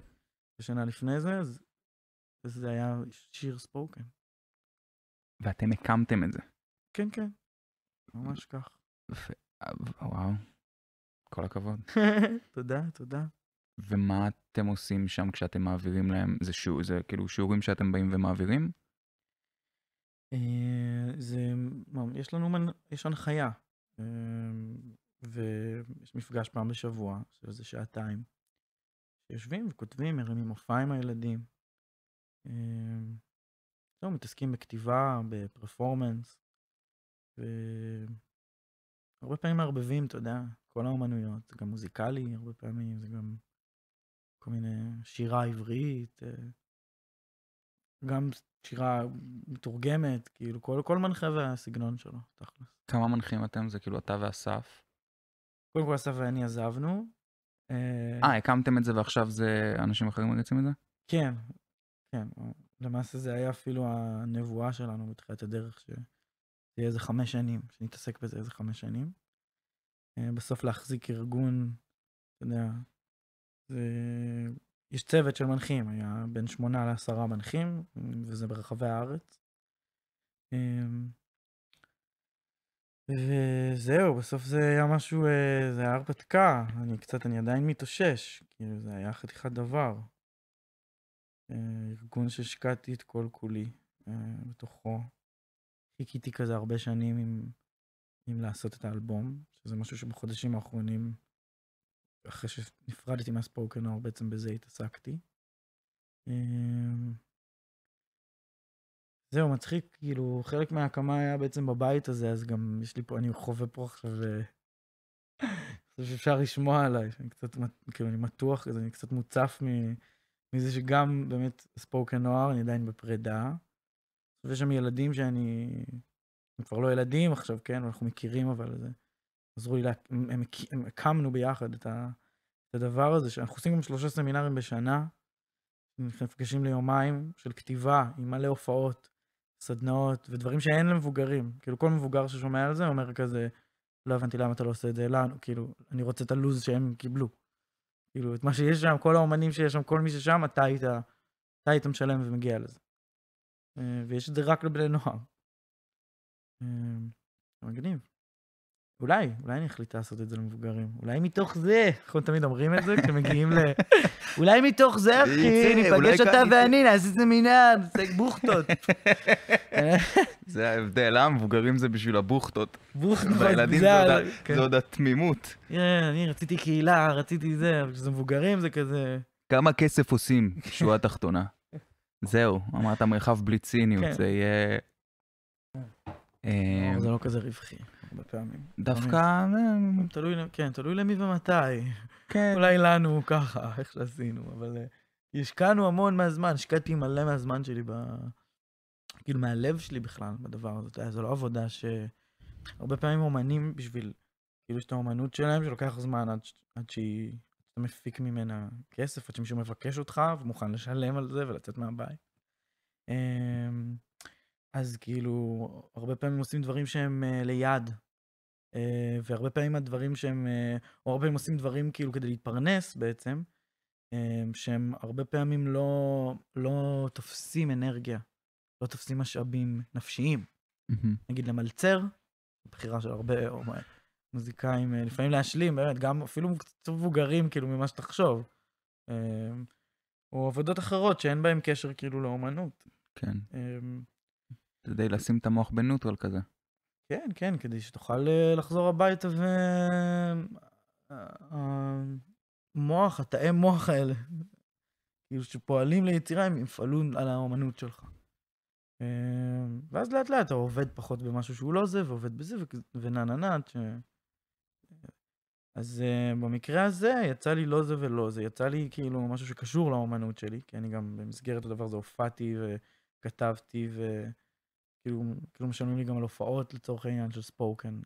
בשנה לפני זה, אז זה היה שיר ספוקן. ואתם הקמתם את זה. כן, כן, ממש כך. יפה, וואו, כל הכבוד. תודה, תודה. ומה אתם עושים שם כשאתם מעבירים להם? זה, שיעור, זה כאילו שיעורים שאתם באים ומעבירים? אה, זה, יש לנו, יש הנחיה אה, ויש מפגש פעם בשבוע, שזה שעתיים, יושבים וכותבים, מרימים מופע עם הילדים. זהו, אמ, לא, מתעסקים בכתיבה, בפרפורמנס, והרבה פעמים מערבבים, אתה יודע, כל האומנויות, זה גם מוזיקלי הרבה פעמים, זה גם כל מיני שירה עברית, אה, גם שירה מתורגמת, כאילו כל, כל מנחה והסגנון שלו, תכלס. כמה מנחים אתם? זה כאילו אתה ואסף? קודם כל אסף ואני עזבנו. אה, אה, הקמתם את זה ועכשיו זה אנשים אחרים מריצים את זה? כן, כן. אה, למעשה זה היה אפילו הנבואה שלנו בתחילת הדרך, שזה יהיה איזה חמש שנים, שנתעסק בזה איזה חמש שנים. אה, בסוף להחזיק ארגון, אתה יודע, זה... יש צוות של מנחים, היה בין שמונה לעשרה מנחים, וזה ברחבי הארץ. וזהו, בסוף זה היה משהו, אה, זה היה הרפתקה, אני קצת, אני עדיין מתאושש, כאילו זה היה חתיכת דבר. אה, ארגון שהשקעתי את כל כולי אה, בתוכו. חיכיתי כזה הרבה שנים עם, עם לעשות את האלבום, שזה משהו שבחודשים האחרונים, אחרי שנפרדתי מהספורקנור, בעצם בזה התעסקתי. זהו, מצחיק, כאילו, חלק מההקמה היה בעצם בבית הזה, אז גם יש לי פה, אני חווה פה עכשיו... אה, חושב שאפשר לשמוע עליי, שאני קצת, כאילו, אני מתוח כזה, אני קצת מוצף מ... מזה שגם באמת ספוקן נוער, אני עדיין בפרידה. ויש שם ילדים שאני... הם כבר לא ילדים עכשיו, כן? אנחנו מכירים אבל זה. עזרו לי, לה... הם, הם, הקמנו ביחד את, ה... את הדבר הזה, שאנחנו עושים גם שלושה סמינרים בשנה, אנחנו נפגשים ליומיים של כתיבה עם מלא הופעות, סדנאות ודברים שאין למבוגרים. כאילו כל מבוגר ששומע על זה אומר כזה, לא הבנתי למה אתה לא עושה את זה לנו, כאילו, אני רוצה את הלוז שהם קיבלו. כאילו, את מה שיש שם, כל האומנים שיש שם, כל מי ששם, אתה היית, אתה היית משלם ומגיע לזה. אה, ויש את זה רק לבני נוער. אה, מגניב. אולי, אולי אני אחליט לעשות את זה למבוגרים. אולי מתוך זה, אנחנו תמיד אומרים את זה כשמגיעים ל... אולי מתוך זה, אחי, ניפגש אתה ואני, נעשה איזה מנהל, נעשה בוכטות. זה ההבדל, אה? מבוגרים זה בשביל הבוכטות. בוכטות, והילדים כן. זה עוד התמימות. אה, אני רציתי קהילה, רציתי זה, אבל כשזה מבוגרים זה כזה... כמה כסף עושים, שורה תחתונה. זהו, אמרת מרחב בלי ציניות, כן. זה יהיה... אה, לא, זה לא כזה רווחי, הרבה פעמים. דווקא... אה, תלוי, כן, תלוי למי ומתי. כן. אולי לנו ככה, איך שעשינו, אבל אה, השקענו המון מהזמן, השקעתי מלא מהזמן שלי, ב... כאילו מהלב שלי בכלל, בדבר הזה. זו לא עבודה ש... הרבה פעמים אומנים בשביל, כאילו יש את האומנות שלהם שלוקח זמן עד, עד שהיא, אתה מפיק ממנה כסף, עד שמישהו מבקש אותך ומוכן לשלם על זה ולצאת מהבית. אמ, אז כאילו, הרבה פעמים עושים דברים שהם uh, ליד, uh, והרבה פעמים הדברים שהם, uh, או הרבה פעמים עושים דברים כאילו כדי להתפרנס בעצם, uh, שהם הרבה פעמים לא, לא תופסים אנרגיה, לא תופסים משאבים נפשיים. Mm-hmm. נגיד למלצר, בחירה של הרבה או, מוזיקאים, uh, לפעמים להשלים, באמת, גם אפילו קצת מבוגרים כאילו ממה שתחשוב. uh, או עבודות אחרות שאין בהן קשר כאילו לאומנות. כן. Uh, כדי לשים את המוח בניוטרל כזה. כן, כן, כדי שתוכל אה, לחזור הביתה ו... אה, אה, המוח, התאי מוח האלה, כאילו שפועלים ליצירה, הם יפעלו על האומנות שלך. ואז לאט לאט אתה עובד פחות במשהו שהוא לא זה, ועובד בזה, ונה נה נה, ש... אז uh, במקרה הזה יצא לי לא זה ולא זה, יצא לי כאילו משהו שקשור לאומנות שלי, כי אני גם במסגרת הדבר הזה הופעתי וכתבתי ו... כאילו, כאילו משלמים לי גם על הופעות לצורך העניין של ספוקן,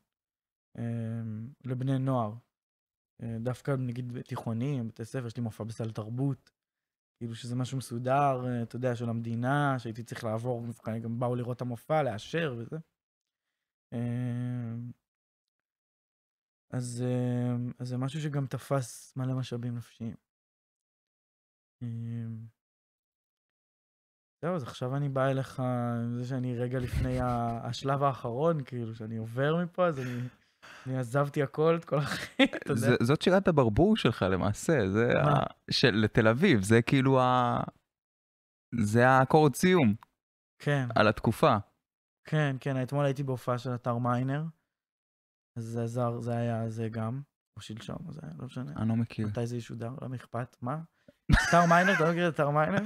אמ, לבני נוער. אה, דווקא נגיד בתיכונים, בתי ספר, יש לי מופע בסל תרבות, כאילו שזה משהו מסודר, אה, אתה יודע, של המדינה, שהייתי צריך לעבור מבחנים, גם באו לראות את המופע, לאשר וזה. אמ, אז, אמ, אז זה משהו שגם תפס מלא משאבים נפשיים. זהו, אז עכשיו אני בא אליך עם זה שאני רגע לפני השלב האחרון, כאילו, שאני עובר מפה, אז אני... אני עזבתי הכל, את כל החיים, אתה יודע. זאת שירת הברבור שלך למעשה, זה ה... של לתל אביב, זה כאילו ה... זה האקורד סיום. כן. על התקופה. כן, כן, אתמול הייתי בהופעה של אתר מיינר, אז זה עזר, זה היה זה גם, או שלשום, זה היה, לא משנה. אני לא מכיר. מתי זה ישודר, למה לא אכפת? מה? אתר מיינר, אתה לא מכיר את אתר מיינר?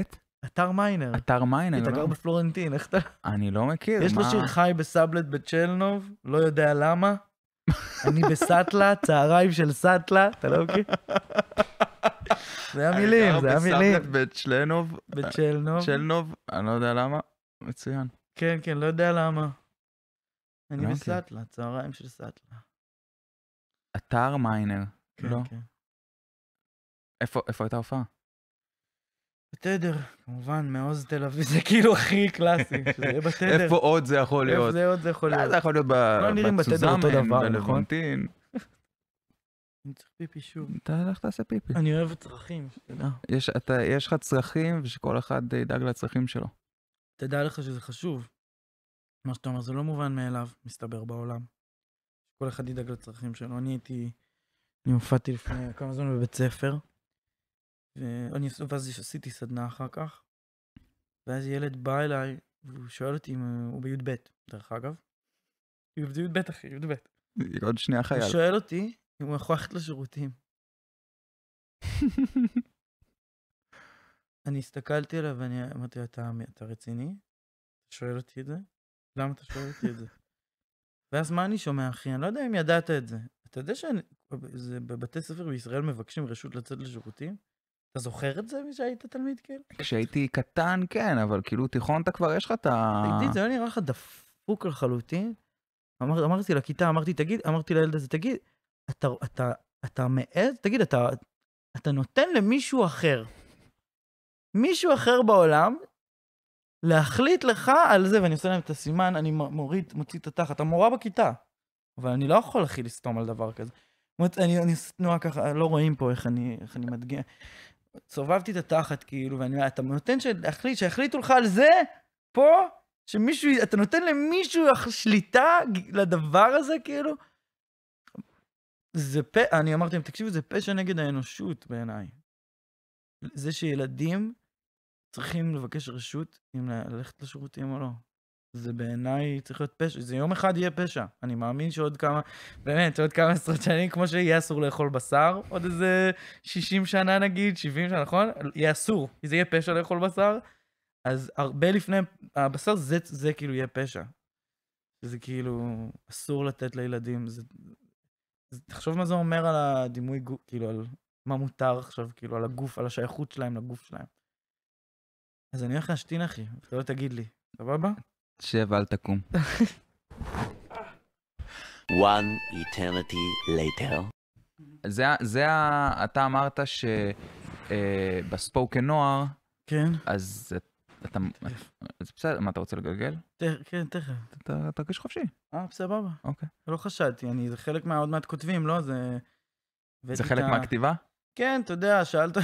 את? אתר מיינר. אתר מיינר. אתה לא? גר בפלורנטין, איך אתה... אני לא מכיר, מה... יש לו שיר חי בסאבלט בצ'לנוב, לא יודע למה. אני בסאטלה, צהריים של סאטלה, אתה לא מכיר? זה המילים, זה המילים. אני גר בסאבלט בצ'לנוב. אה, בצ'לנוב. צ'לנוב, אני לא יודע למה. מצוין. כן, כן, לא יודע למה. אני לא בסאטלה, צהריים של סאטלה. אתר מיינר. כן, לא? כן. איפה הייתה ההופעה? בתדר, כמובן, מעוז תל אביב, זה כאילו הכי קלאסי, שזה יהיה בתדר. איפה עוד זה יכול להיות? איפה זה עוד זה יכול אה, להיות? זה יכול להיות בצוזמן, בלוונטין. נכון? אני צריך פיפי שוב. אתה הלך תעשה פיפי. אני אוהב צרכים, שתדע. יש לך צרכים, ושכל אחד אה, ידאג לצרכים שלו. תדע לך שזה חשוב. מה שאתה אומר, זה לא מובן מאליו, מסתבר, בעולם. כל אחד ידאג לצרכים שלו. אני הייתי, אני הופעתי לפני כמה זמן בבית ספר. ואני, ואז עשיתי סדנה אחר כך, ואז ילד בא אליי, והוא שואל אותי אם אה, הוא בי"ב, דרך אגב. י"ב אחי, י"ב. עוד שנייה חייל. הוא שואל אותי אם הוא יכול ללכת לשירותים. אני הסתכלתי עליו ואני אמרתי לו, אתה, אתה רציני? אתה שואל אותי את זה? למה אתה שואל אותי את זה? ואז מה אני שומע, אחי? אני לא יודע אם ידעת את זה. אתה יודע שבבתי ספר בישראל מבקשים רשות לצאת לשירותים? אתה זוכר את זה כשהיית תלמיד כאילו? כשהייתי קטן כן, אבל כאילו תיכון אתה כבר יש לך את ה... עידית, זה היה נראה לך דפוק לחלוטין. אמר, אמרתי לכיתה, אמרתי, תגיד, אמרתי לילד הזה, תגיד, אתה, אתה, אתה מעז, תגיד, אתה, אתה נותן למישהו אחר, מישהו אחר בעולם, להחליט לך על זה, ואני עושה להם את הסימן, אני מוריד, מוציא את התחת, אתה מורה בכיתה. אבל אני לא יכול הכי לסתום על דבר כזה. אני עושה תנועה ככה, לא רואים פה איך אני, איך אני מדגיע. סובבתי את התחת, כאילו, ואני אומר, אתה נותן שיחליט, שיחליטו לך על זה, פה, שמישהו, אתה נותן למישהו שליטה לדבר הזה, כאילו? זה פ... אני אמרתי להם, תקשיבו, זה פשע נגד האנושות בעיניי. זה שילדים צריכים לבקש רשות אם ללכת לשירותים או לא. זה בעיניי צריך להיות פשע, זה יום אחד יהיה פשע. אני מאמין שעוד כמה, באמת, עוד כמה עשרות שנים, כמו שיהיה אסור לאכול בשר, עוד איזה 60 שנה נגיד, 70 שנה, נכון? יהיה אסור, כי זה יהיה פשע לאכול בשר. אז הרבה לפני, הבשר זה, זה זה כאילו יהיה פשע. זה כאילו, אסור לתת לילדים, זה... זה תחשוב מה זה אומר על הדימוי כאילו, על מה מותר עכשיו, כאילו, על הגוף, על השייכות שלהם לגוף שלהם. אז אני הולך להשתין, אחי, אתה לא תגיד לי, סבבה? שב, אל תקום. One eternity later. זה, זה ה... אתה אמרת שבספוקן אה, נוער, כן. אז אתה, אז בסדר, מה אתה רוצה לגלגל? כן, תכף. אתה תרגיש חופשי. אה, סבבה. אוקיי. לא חשדתי, אני, זה חלק מה, עוד מעט כותבים, לא? זה... זה חלק מהכתיבה? כן, אתה יודע, שאלת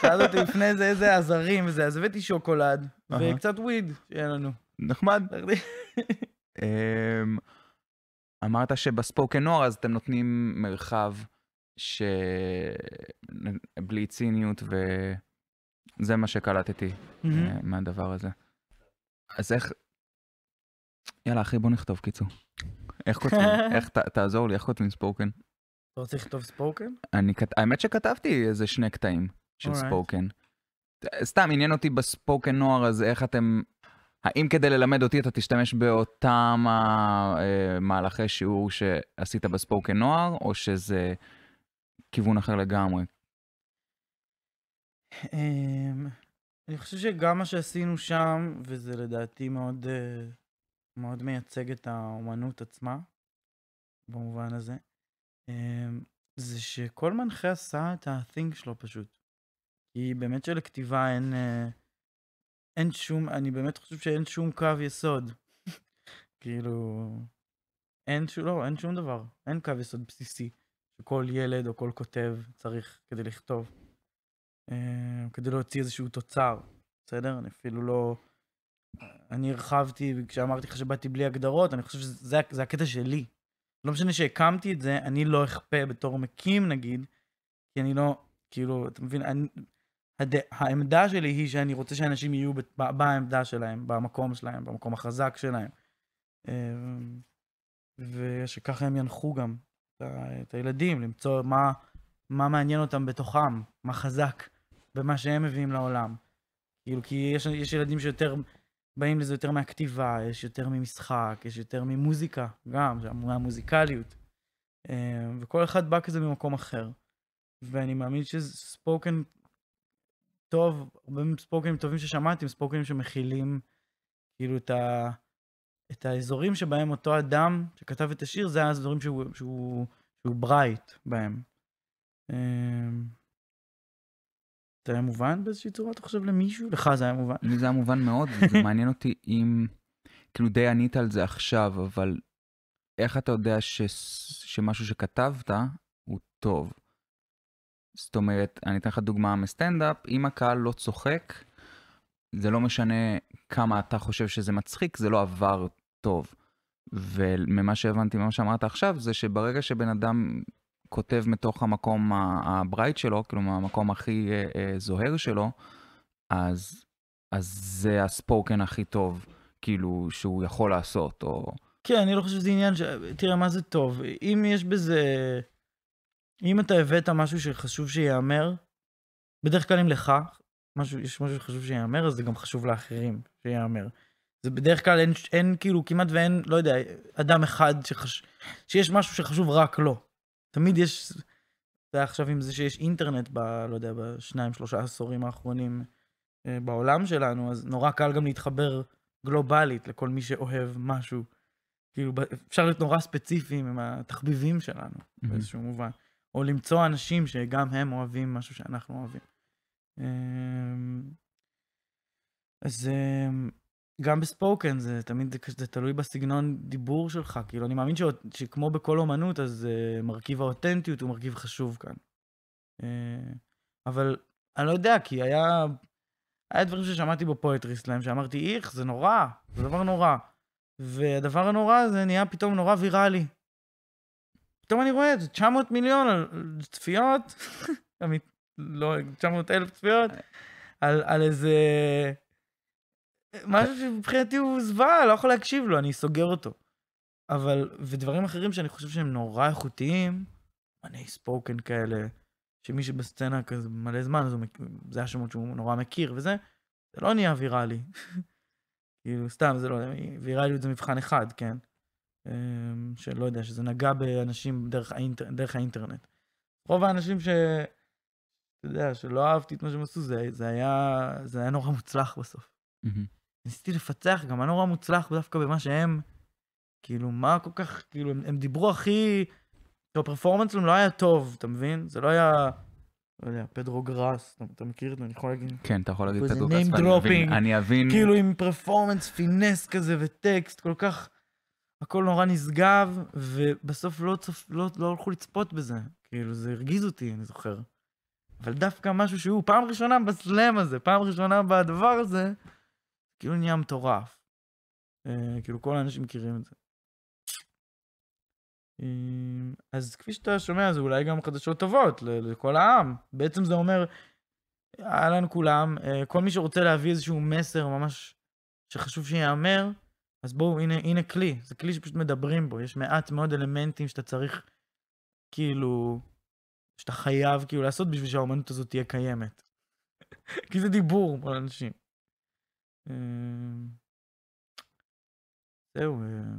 שאלת אותי לפני זה איזה עזרים וזה, אז הבאתי שוקולד, וקצת וויד שיהיה לנו. נחמד. אמ, אמרת שבספוקן נוער אז אתם נותנים מרחב ש... בלי ציניות, וזה מה שקלטתי אה, מהדבר הזה. אז איך... יאללה, אחי, בוא נכתוב קיצור. איך כותבים? איך, תעזור לי, איך כותבים ספוקן? אתה רוצה לכתוב ספוקן? אני, האמת שכתבתי איזה שני קטעים של ספוקן. סתם, עניין אותי בספוקן נוער, אז איך אתם האם כדי ללמד אותי אתה תשתמש באותם המהלכי אה, אה, שיעור שעשית בספוקן נוער, או שזה כיוון אחר לגמרי? אמ, אני חושב שגם מה שעשינו שם, וזה לדעתי מאוד, אה, מאוד מייצג את האומנות עצמה, במובן הזה, אמ, זה שכל מנחה עשה את ה thing שלו פשוט. כי באמת שלכתיבה אין... אין שום, אני באמת חושב שאין שום קו יסוד. כאילו, אין שום, לא, אין שום דבר. אין קו יסוד בסיסי שכל ילד או כל כותב צריך כדי לכתוב, אה, כדי להוציא איזשהו תוצר, בסדר? אני אפילו לא... אני הרחבתי, כשאמרתי לך שבאתי בלי הגדרות, אני חושב שזה הקטע שלי. לא משנה שהקמתי את זה, אני לא אכפה בתור מקים נגיד, כי אני לא, כאילו, אתה מבין, אני, הד... העמדה שלי היא שאני רוצה שאנשים יהיו ב... בעמדה שלהם, במקום שלהם, במקום החזק שלהם. אמ, ושככה הם ינחו גם את הילדים, למצוא מה, מה מעניין אותם בתוכם, מה חזק במה שהם מביאים לעולם. כאילו, כי יש, יש ילדים שיותר באים לזה יותר מהכתיבה, יש יותר ממשחק, יש יותר ממוזיקה, גם, מהמוזיקליות. אמ, וכל אחד בא כזה ממקום אחר. ואני מאמין שספוקן טוב, הרבה ספוקנים טובים ששמעתי הם ספוקנים שמכילים כאילו את, ה, את האזורים שבהם אותו אדם שכתב את השיר, זה האזורים שהוא, שהוא, שהוא ברייט בהם. אמ, זה היה מובן באיזושהי צורה, אתה חושב, למישהו? לך זה היה מובן? לי זה היה מובן מאוד, זה מעניין אותי אם... כאילו די ענית על זה עכשיו, אבל איך אתה יודע ש... שמשהו שכתבת הוא טוב? זאת אומרת, אני אתן לך דוגמה מסטנדאפ, אם הקהל לא צוחק, זה לא משנה כמה אתה חושב שזה מצחיק, זה לא עבר טוב. וממה שהבנתי ממה שאמרת עכשיו, זה שברגע שבן אדם כותב מתוך המקום הברייט שלו, כאילו מהמקום הכי אה, אה, זוהר שלו, אז, אז זה הספוקן הכי טוב, כאילו, שהוא יכול לעשות, או... כן, אני לא חושב שזה עניין ש... תראה, מה זה טוב? אם יש בזה... אם אתה הבאת משהו שחשוב שייאמר, בדרך כלל אם לך משהו, יש משהו שחשוב שייאמר, אז זה גם חשוב לאחרים שייאמר. זה בדרך כלל אין, אין כאילו, כמעט ואין, לא יודע, אדם אחד שחש... שיש משהו שחשוב רק לו. תמיד יש, זה היה עכשיו עם זה שיש אינטרנט ב... לא יודע, בשניים, שלושה עשורים האחרונים אה, בעולם שלנו, אז נורא קל גם להתחבר גלובלית לכל מי שאוהב משהו. כאילו, אפשר להיות נורא ספציפיים עם התחביבים שלנו, mm-hmm. באיזשהו מובן. או למצוא אנשים שגם הם אוהבים משהו שאנחנו אוהבים. אמ, אז אמ, גם בספוקן זה תמיד, זה זה תלוי בסגנון דיבור שלך, כאילו אני מאמין שאות, שכמו בכל אומנות, אז uh, מרכיב האותנטיות הוא מרכיב חשוב כאן. Uh, אבל אני לא יודע, כי היה, היה דברים ששמעתי בפואטרי סלאם, שאמרתי, איך, זה נורא, זה דבר נורא. והדבר הנורא הזה נהיה פתאום נורא ויראלי. פתאום אני רואה את זה, 900 מיליון צפיות, לא, 900 אלף צפיות, על, על איזה... משהו שמבחינתי הוא זוועה, לא יכול להקשיב לו, אני סוגר אותו. אבל, ודברים אחרים שאני חושב שהם נורא איכותיים, מני ספוקן כאלה, שמי שבסצנה כזה מלא זמן, זה, זה השמות שהוא נורא מכיר וזה, זה לא נהיה ויראלי. כאילו, סתם, זה לא, ויראליות זה מבחן אחד, כן? אמ, שלא יודע, שזה נגע באנשים דרך, האינטר, דרך האינטרנט. רוב האנשים ש... אתה יודע, שלא אהבתי את מה שהם עשו, זה, זה, היה, זה היה נורא מוצלח בסוף. Mm-hmm. ניסיתי לפצח גם היה נורא מוצלח דווקא במה שהם, כאילו, מה כל כך, כאילו, הם, הם דיברו הכי... כאילו, הפרפורמנס שלהם לא היה טוב, אתה מבין? זה לא היה... לא יודע, פדרו גראס, אתה, אתה מכיר את זה? אני יכול להגיד... כן, אתה יכול להגיד פדרו גראס, ואני אבין, אני אבין. כאילו עם פרפורמנס פינס כזה וטקסט כל כך... הכל נורא נשגב, ובסוף לא, צופ... לא, לא הלכו לצפות בזה. כאילו, זה הרגיז אותי, אני זוכר. אבל דווקא משהו שהוא פעם ראשונה בסלאם הזה, פעם ראשונה בדבר הזה, כאילו נהיה מטורף. אה, כאילו, כל האנשים מכירים את זה. אה, אז כפי שאתה שומע, זה אולי גם חדשות טובות לכל העם. בעצם זה אומר, אהלן כולם, אה, כל מי שרוצה להביא איזשהו מסר ממש שחשוב שייאמר, אז בואו, הנה, הנה כלי, זה כלי שפשוט מדברים בו, יש מעט מאוד אלמנטים שאתה צריך, כאילו, שאתה חייב כאילו לעשות בשביל שהאומנות הזאת תהיה קיימת. כי זה דיבור על אנשים. אמ, זהו, אמ,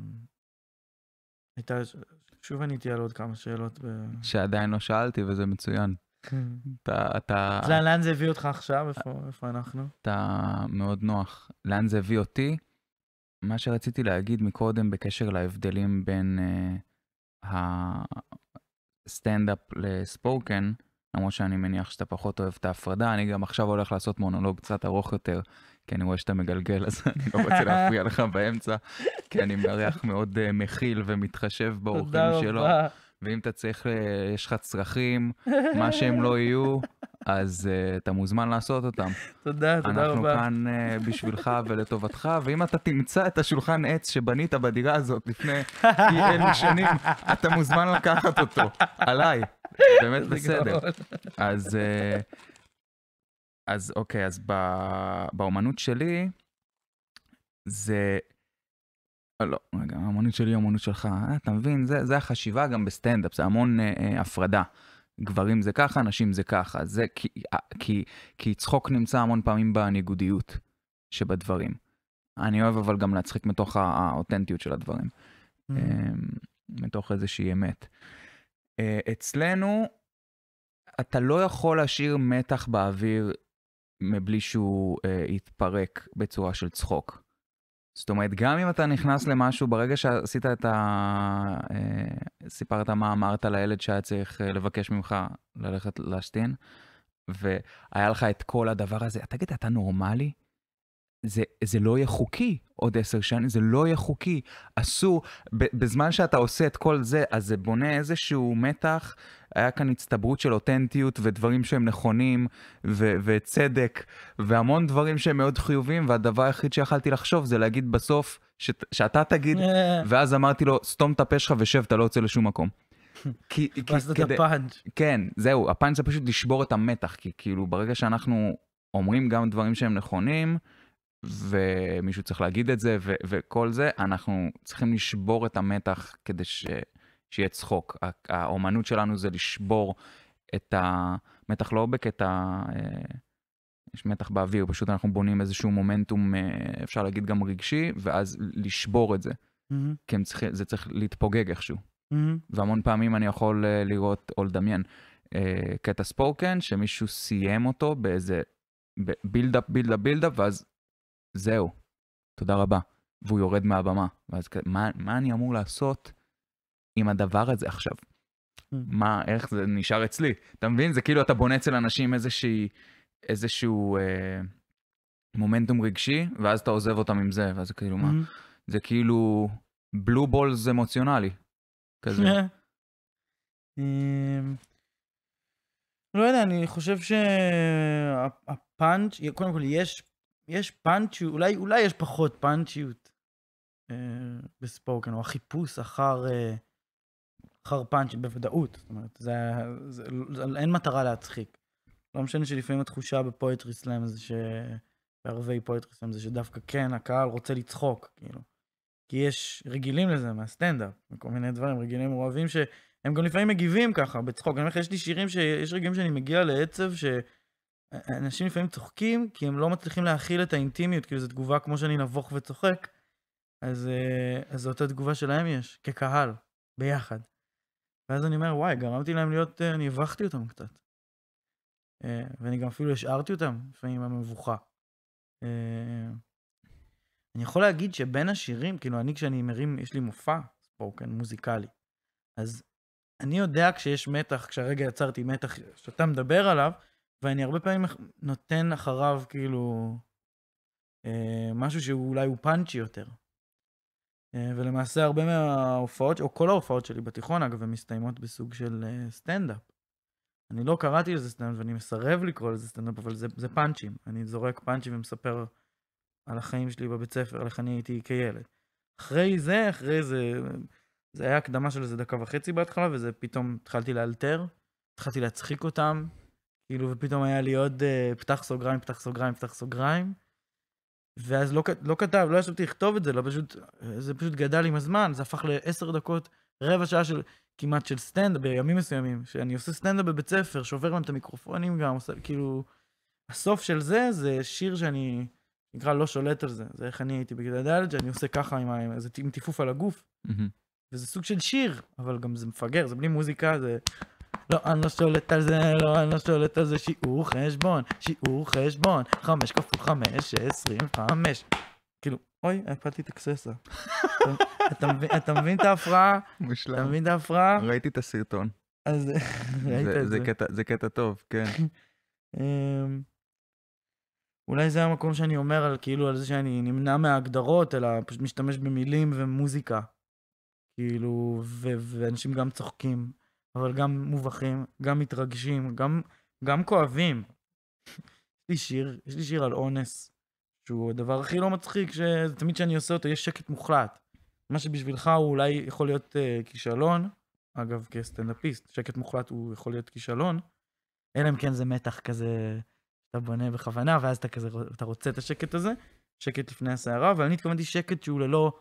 הייתה, שוב עניתי על עוד כמה שאלות. ב... שעדיין לא שאלתי וזה מצוין. כן. אתה, אתה... אז לאן זה הביא אותך עכשיו? איפה אנחנו? אתה מאוד נוח. לאן זה הביא אותי? מה שרציתי להגיד מקודם בקשר להבדלים בין uh, אה, הסטנדאפ לספוקן, למרות שאני מניח שאתה פחות אוהב את ההפרדה, אני גם עכשיו הולך לעשות מונולוג קצת ארוך יותר, כי אני רואה שאתה מגלגל, אז אני לא רוצה להפריע לך באמצע, כי אני מארח מאוד uh, מכיל ומתחשב באורחים שלו. תודה רבה. ואם אתה צריך, אה, יש לך צרכים, מה שהם לא יהיו, אז uh, אתה מוזמן לעשות אותם. תודה, תודה אנחנו רבה. אנחנו כאן uh, בשבילך ולטובתך, ואם אתה תמצא את השולחן עץ שבנית בדירה הזאת לפני אי אלו שנים, אתה מוזמן לקחת אותו, עליי. באמת בסדר. אז, uh, אז אוקיי, אז באומנות שלי, זה... אה, לא, רגע, האמנות שלי, האמנות שלך, אה, אתה מבין? זה זה החשיבה גם בסטנדאפ, זה המון אה, אה, הפרדה. גברים זה ככה, נשים זה ככה. זה כי אה, כי, כי צחוק נמצא המון פעמים בניגודיות שבדברים. אני אוהב אבל גם להצחיק מתוך האותנטיות של הדברים. mm. אה, מתוך איזושהי אמת. אה, אצלנו, אתה לא יכול להשאיר מתח באוויר מבלי שהוא אה, יתפרק בצורה של צחוק. זאת אומרת, גם אם אתה נכנס למשהו, ברגע שעשית את ה... אה, סיפרת מה אמרת לילד שהיה צריך אה, לבקש ממך ללכת להשתין, והיה לך את כל הדבר הזה, תגיד, אתה נורמלי? זה, זה לא יהיה חוקי עוד עשר שנים, זה לא יהיה חוקי. אסור, בזמן שאתה עושה את כל זה, אז זה בונה איזשהו מתח. היה כאן הצטברות של אותנטיות ודברים שהם נכונים ו- וצדק והמון דברים שהם מאוד חיוביים, והדבר היחיד שיכלתי לחשוב זה להגיד בסוף ש- שאתה תגיד אה. ואז אמרתי לו סתום את הפה שלך ושב אתה לא יוצא לשום מקום. כי, כי, כדי, הפאנץ'. כן, זהו, הפאנץ' זה פשוט לשבור את המתח, כי כאילו ברגע שאנחנו אומרים גם דברים שהם נכונים, ומישהו צריך להגיד את זה, ו- וכל זה, אנחנו צריכים לשבור את המתח כדי ש- שיהיה צחוק. האומנות שלנו זה לשבור את המתח לא בקטע, אה, יש מתח באוויר, פשוט אנחנו בונים איזשהו מומנטום, אה, אפשר להגיד גם רגשי, ואז לשבור את זה. Mm-hmm. כי צריכים, זה צריך להתפוגג איכשהו. Mm-hmm. והמון פעמים אני יכול אה, לראות או לדמיין אה, קטע ספורקן, שמישהו סיים אותו באיזה בילדאפ, בילדאפ, בילדאפ, ואז זהו, תודה רבה. והוא יורד מהבמה. ואז כזה, מה, מה אני אמור לעשות עם הדבר הזה עכשיו? Mm. מה, איך זה נשאר אצלי? אתה מבין? זה כאילו אתה בונה אצל אנשים איזושהי, איזשהו אה, מומנטום רגשי, ואז אתה עוזב אותם עם זה, ואז כאילו מה? Mm-hmm. זה כאילו בלו בולס אמוציונלי. כזה. אמ, לא יודע, אני חושב שהפאנץ', קודם כל יש יש פאנצ'יות, אולי, אולי יש פחות פאנצ'יות אה, בספוקן, או החיפוש אחר, אה, אחר פאנצ' בוודאות. זאת אומרת, זה, זה, זה, זה, אין מטרה להצחיק. לא משנה שלפעמים התחושה בפואטרי סלאם זה ש... בערבי פואטרי סלאם זה שדווקא כן, הקהל רוצה לצחוק, כאילו. כי יש, רגילים לזה מהסטנדאפ, מכל מיני דברים, רגילים אוהבים שהם גם לפעמים מגיבים ככה, בצחוק. אני אומר לך, יש לי שירים, ש... יש רגעים שאני מגיע לעצב ש... אנשים לפעמים צוחקים כי הם לא מצליחים להכיל את האינטימיות, כאילו זו תגובה כמו שאני נבוך וצוחק, אז, אה, אז זו אותה תגובה שלהם יש, כקהל, ביחד. ואז אני אומר, וואי, גרמתי להם להיות, אה, אני הבכתי אותם קצת. אה, ואני גם אפילו השארתי אותם לפעמים המבוכה. אני יכול להגיד שבין השירים, כאילו אני כשאני מרים, יש לי מופע ספוקן מוזיקלי. אז אני יודע כשיש מתח, כשהרגע יצרתי מתח שאתה מדבר עליו, ואני הרבה פעמים נותן אחריו כאילו אה, משהו שאולי הוא פאנצ'י יותר. אה, ולמעשה הרבה מההופעות, או כל ההופעות שלי בתיכון אגב, הן מסתיימות בסוג של אה, סטנדאפ. אני לא קראתי לזה סטנדאפ ואני מסרב לקרוא לזה סטנדאפ, אבל זה, זה פאנצ'ים. אני זורק פאנצ'ים ומספר על החיים שלי בבית ספר, על איך אני הייתי כילד. אחרי זה, אחרי זה, זה היה הקדמה של איזה דקה וחצי בהתחלה, וזה פתאום התחלתי לאלתר, התחלתי להצחיק אותם. כאילו, ופתאום היה לי עוד uh, פתח סוגריים, פתח סוגריים, פתח סוגריים. ואז לא, לא כתב, לא ישבתי לכתוב את זה, לא פשוט, זה פשוט גדל עם הזמן, זה הפך לעשר דקות, רבע שעה של כמעט של סטנדאפ בימים מסוימים, שאני עושה סטנדאפ בבית ספר, שובר להם את המיקרופונים גם, עושה, כאילו, הסוף של זה, זה שיר שאני, נקרא, לא שולט על זה, זה איך אני הייתי בגדה ד', שאני עושה ככה עם, עם, עם טיפוף על הגוף, mm-hmm. וזה סוג של שיר, אבל גם זה מפגר, זה בלי מוזיקה, זה... לא, אני לא שולט על זה, לא, אני לא שולט על זה, שיעור חשבון, שיעור חשבון, חמש כפול חמש, עשרים וחמש. כאילו, אוי, הפלתי את הקססה. אתה מבין את ההפרעה? מושלם. אתה מבין את ההפרעה? ראיתי את הסרטון. אז ראית את זה. זה קטע טוב, כן. אמ, אולי זה המקום שאני אומר על כאילו, על זה שאני נמנע מההגדרות, אלא פשוט משתמש במילים ומוזיקה. כאילו, ואנשים גם צוחקים. אבל גם מובכים, גם מתרגשים, גם, גם כואבים. יש לי שיר, יש לי שיר על אונס, שהוא הדבר הכי לא מצחיק, שתמיד כשאני עושה אותו יש שקט מוחלט. מה שבשבילך הוא אולי יכול להיות uh, כישלון, אגב, כסטנדאפיסט, שקט מוחלט הוא יכול להיות כישלון, אלא אם כן זה מתח כזה, אתה בונה בכוונה, ואז אתה כזה, אתה רוצה את השקט הזה, שקט לפני הסערה, אבל אני התכוונתי שקט שהוא ללא,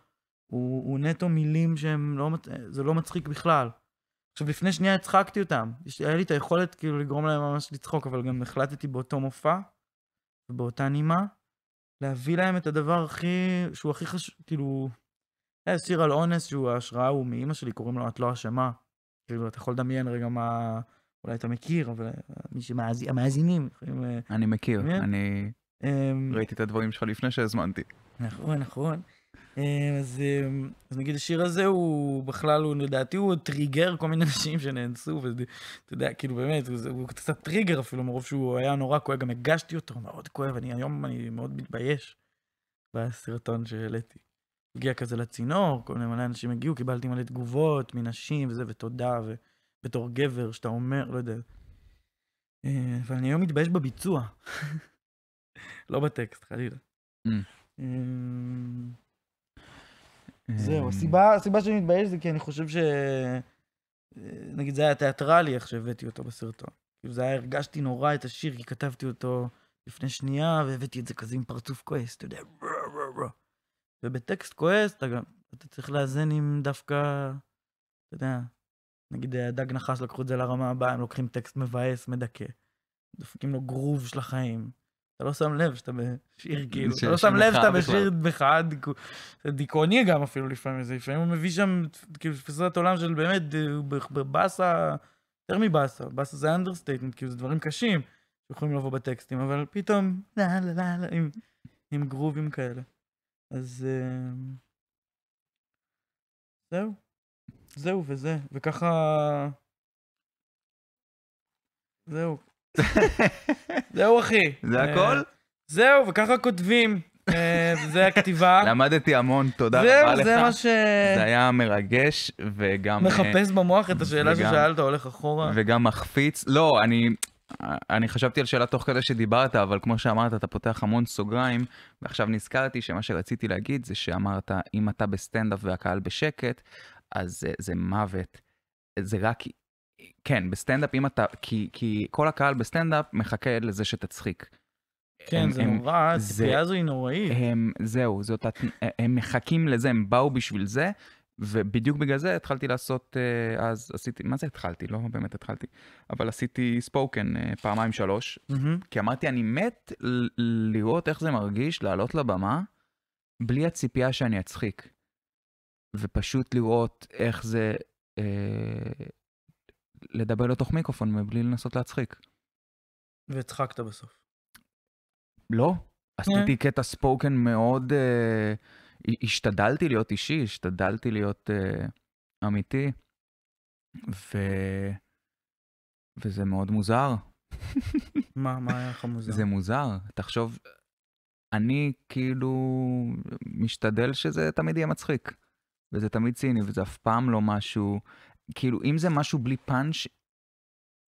הוא, הוא נטו מילים שהם לא, זה לא מצחיק בכלל. עכשיו, לפני שנייה הצחקתי אותם. יש, היה לי את היכולת כאילו לגרום להם ממש לצחוק, אבל גם החלטתי באותו מופע, ובאותה נימה, להביא להם את הדבר הכי, שהוא הכי חשוב, כאילו... היה סיר על אונס שהוא ההשראה, הוא מאימא שלי, קוראים לו "את לא אשמה". כאילו, אתה יכול לדמיין רגע מה... אולי אתה מכיר, אבל אה, מי שמאזינים. שמאז... אה, אני מכיר, אני אמ, ראיתי את הדברים שלך לפני שהזמנתי. נכון, נכון. אה, אז, אה, אז נגיד השיר הזה הוא בכלל, הוא לדעתי הוא טריגר כל מיני אנשים שנאנסו, ואתה יודע, כאילו באמת, הוא, הוא קצת טריגר אפילו, מרוב שהוא היה נורא כואב, גם הגשתי אותו, מאוד כואב, אני היום אני מאוד מתבייש בסרטון שהעליתי. הגיע כזה לצינור, כל מיני מלא אנשים הגיעו, קיבלתי מלא תגובות מנשים וזה, ותודה, ובתור גבר שאתה אומר, לא יודע. אה, אבל אני היום מתבייש בביצוע, לא בטקסט, חלילה. Mm. זהו, אה. הסיבה, הסיבה שאני מתבייש זה כי אני חושב ש... אה, נגיד זה היה תיאטרלי איך שהבאתי אותו בסרטון. כאילו זה היה, הרגשתי נורא את השיר, כי כתבתי אותו לפני שנייה, והבאתי את זה כזה עם פרצוף כועס, אתה יודע, ובטקסט כועס אתה גם, אתה צריך לאזן עם דווקא, אתה יודע, נגיד הדג אה, נחש לקחו את זה לרמה הבאה, הם לוקחים טקסט מבאס, מדכא. דופקים לו גרוב של החיים. אתה לא שם לב שאתה בשיר כאילו, אתה לא שם לב שאתה בשיר מחאה, דיכאוני גם אפילו לפעמים, זה לפעמים הוא מביא שם כאילו תפיסת עולם של באמת אה, בבאסה, יותר מבאסה, באסה זה אנדרסטייטמנט, כאילו זה דברים קשים שיכולים לבוא בטקסטים, אבל פתאום, עם גרובים כאלה. אז אמ, זהו, זהו וזה, וככה, זהו, זהו, אחי. זה הכל? אה, זהו, וככה כותבים. אה, זה הכתיבה. למדתי המון, תודה רבה לך. זה מה ש... זה היה מרגש, וגם... אה, מחפש במוח את השאלה ששאלת, הולך אחורה. וגם מחפיץ. לא, אני... אני חשבתי על שאלה תוך כדי שדיברת, אבל כמו שאמרת, אתה פותח המון סוגריים, ועכשיו נזכרתי שמה שרציתי להגיד זה שאמרת, אם אתה בסטנדאפ והקהל בשקט, אז זה, זה מוות. זה רק כן, בסטנדאפ אם אתה, כי, כי כל הקהל בסטנדאפ מחכה לזה שתצחיק. כן, הם, זה הם, נורא, הציפייה הזו היא נוראית. הם, זהו, זאת, הם מחכים לזה, הם באו בשביל זה, ובדיוק בגלל זה התחלתי לעשות, אה, אז עשיתי, מה זה התחלתי? לא באמת התחלתי, אבל עשיתי ספוקן אה, פעמיים שלוש, mm-hmm. כי אמרתי, אני מת לראות איך זה מרגיש לעלות לבמה בלי הציפייה שאני אצחיק, ופשוט לראות איך זה... אה, לדבר לתוך מיקרופון מבלי לנסות להצחיק. והצחקת בסוף. לא, כן. עשיתי קטע ספוקן מאוד, uh, השתדלתי להיות אישי, השתדלתי להיות uh, אמיתי, ו... וזה מאוד מוזר. מה, מה היה לך מוזר? זה מוזר, תחשוב, אני כאילו משתדל שזה תמיד יהיה מצחיק, וזה תמיד ציני, וזה אף פעם לא משהו, כאילו, אם זה משהו בלי פאנץ',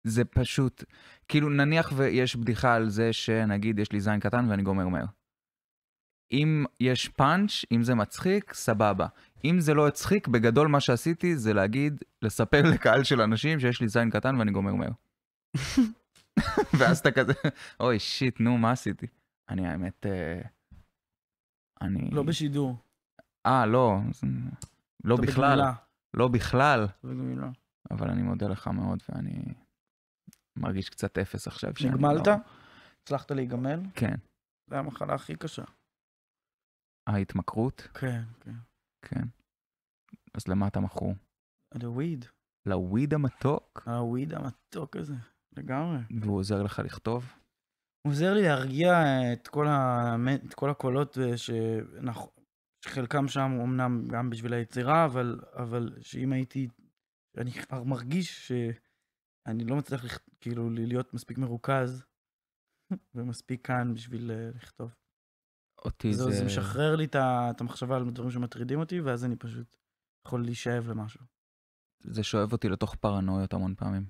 זה פשוט, כאילו, נניח ויש בדיחה על זה שנגיד יש לי זין קטן ואני גומר מהר. אם יש פאנץ', אם זה מצחיק, סבבה. אם זה לא הצחיק, בגדול מה שעשיתי זה להגיד, לספר לקהל של אנשים שיש לי זין קטן ואני גומר מהר. ואז אתה כזה, אוי שיט, נו, מה עשיתי? אני האמת, אה, אני... לא בשידור. אה, לא, לא בכלל. בגמלה. לא בכלל. לא, לא. אבל אני מודה לך מאוד, ואני מרגיש קצת אפס עכשיו. נגמלת? לא... הצלחת להיגמל? כן. זה המחלה הכי קשה. ההתמכרות? כן, כן. כן. אז למה אתה מכור? לוויד. לוויד המתוק? הוויד המתוק הזה, לגמרי. והוא עוזר לך לכתוב? הוא עוזר לי להרגיע את כל, ה... את כל הקולות אה, ש... חלקם שם אמנם גם בשביל היצירה, אבל, אבל שאם הייתי, אני כבר מרגיש שאני לא מצליח לכ... כאילו להיות מספיק מרוכז ומספיק כאן בשביל אה, לכתוב. אותי זה... זה משחרר לי את המחשבה על דברים שמטרידים אותי, ואז אני פשוט יכול להישאב למשהו. זה שואב אותי לתוך פרנויות המון פעמים.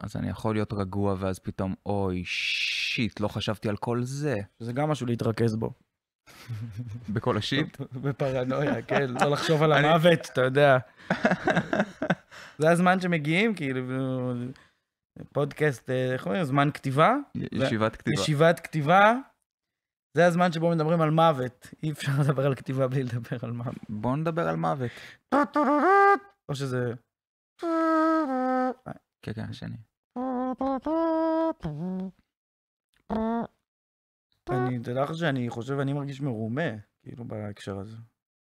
אז אני יכול להיות רגוע, ואז פתאום, אוי, שיט, לא חשבתי על כל זה. זה גם משהו להתרכז בו. בכל השיט. בפרנויה, כן, לא לחשוב על המוות, אתה יודע. זה הזמן שמגיעים, כאילו, פודקאסט, אה, איך אומרים? זמן כתיבה? ישיבת כתיבה. ישיבת כתיבה. זה הזמן שבו מדברים על מוות. אי אפשר לדבר על כתיבה בלי לדבר על מוות. בואו נדבר על מוות. או שזה... אה, כן, כן, השני. אני, תדע לך לא שאני חושב, אני מרגיש מרומה, כאילו, בהקשר הזה.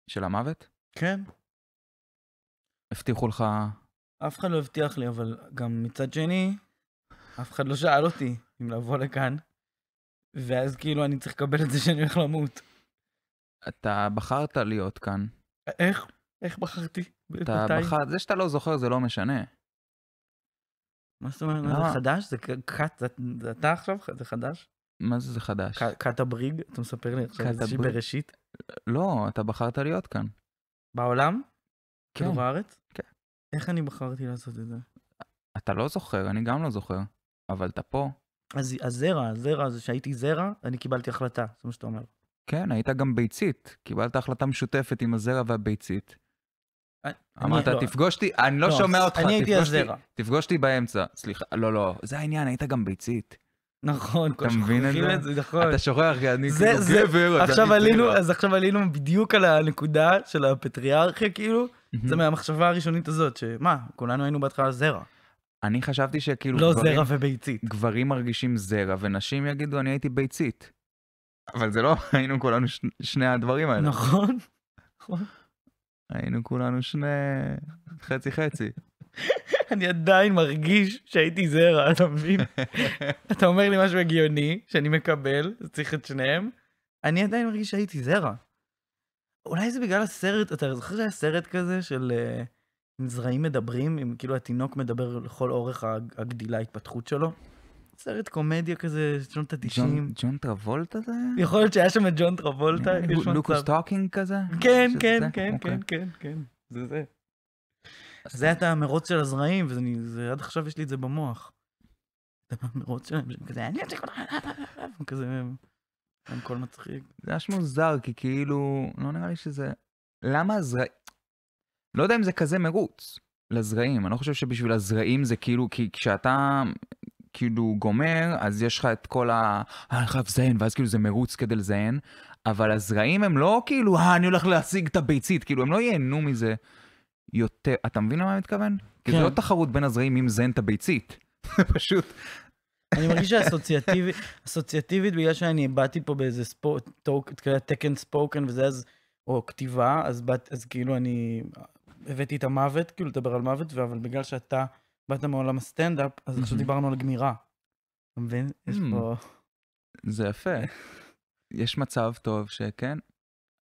של המוות? כן. הבטיחו לך... אף אחד לא הבטיח לי, אבל גם מצד שני, אף אחד לא שאל אותי אם לבוא לכאן, ואז כאילו אני צריך לקבל את זה שאני הולך למות. אתה בחרת להיות כאן. איך? איך בחרתי? אתה מתי? בחרת, זה שאתה לא זוכר זה לא משנה. מה זאת אומרת? זה חדש? זה קאט? זה אתה עכשיו? זה חדש? מה זה זה חדש? קאטה בריג? אתה מספר לי עכשיו איזושהי בראשית? לא, אתה בחרת להיות כאן. בעולם? כאילו כן. כאילו בארץ? כן. איך אני בחרתי לעשות את זה? אתה לא זוכר, אני גם לא זוכר, אבל אתה פה. אז הזרע, הזרע הזה שהייתי זרע, אני קיבלתי החלטה, זה מה שאתה אומר. כן, היית גם ביצית. קיבלת החלטה משותפת עם הזרע והביצית. אמרת, לא. תפגוש אותי, אני לא, לא שומע אותך, תפגוש אותי באמצע. סליחה, לא, לא, זה העניין, היית גם ביצית. נכון, אתה מבין את זה? את זה נכון. אתה שוכח, אני זה, כאילו זה, גבר. עכשיו עלינו, כאילו- אז עכשיו עלינו בדיוק על הנקודה של הפטריארכיה, כאילו. Mm-hmm. זה מהמחשבה הראשונית הזאת, שמה, כולנו היינו בהתחלה זרע. אני חשבתי שכאילו... לא גברים, זרע וביצית. גברים מרגישים זרע, ונשים יגידו, אני הייתי ביצית. אבל זה לא, היינו כולנו ש... שני הדברים האלה. נכון, נכון. היינו כולנו שני... חצי חצי. אני עדיין מרגיש שהייתי זרע, אתה מבין? אתה אומר לי משהו הגיוני, שאני מקבל, צריך את שניהם, אני עדיין מרגיש שהייתי זרע. אולי זה בגלל הסרט, אתה זוכר שהיה סרט כזה של uh, זרעים מדברים, עם כאילו התינוק מדבר לכל אורך הגדילה, ההתפתחות שלו? סרט קומדיה כזה, שנות ה-90. ג'ון טרבולטה זה היה? יכול להיות שהיה שם את ג'ון טרבולטה. לוקוס טוקינג כזה? כן, כן, כן, אוקיי. כן, כן, כן. זה זה. זה היה את המרוץ של הזרעים, ועד עכשיו יש לי את זה במוח. את המרוץ שלהם, שהם כזה, אני אמשיך אותם, כזה, הם קול מצחיק. זה ממש מוזר, כי כאילו, לא נראה לי שזה... למה הזרעים... לא יודע אם זה כזה מרוץ לזרעים, אני לא חושב שבשביל הזרעים זה כאילו, כי כשאתה כאילו גומר, אז יש לך את כל ה... אה, אני חייב לזיין, ואז כאילו זה מרוץ כדי לזיין, אבל הזרעים הם לא כאילו, אה, אני הולך להשיג את הביצית, כאילו, הם לא ייהנו מזה. יותר, אתה מבין למה אני מתכוון? כן. כי זו לא תחרות בין הזרעים אם זה אין את הביצית, פשוט. אני מרגיש שאסוציאטיבית, אסוציאטיבית, בגלל שאני באתי פה באיזה ספורט, תקן ספוקן וזה, אז, או כתיבה, אז, באת, אז כאילו אני הבאתי את המוות, כאילו לדבר על מוות, אבל בגלל שאתה באת מעולם הסטנדאפ, אז עכשיו דיברנו על גמירה. אתה מבין? יש פה... זה יפה. יש מצב טוב שכן,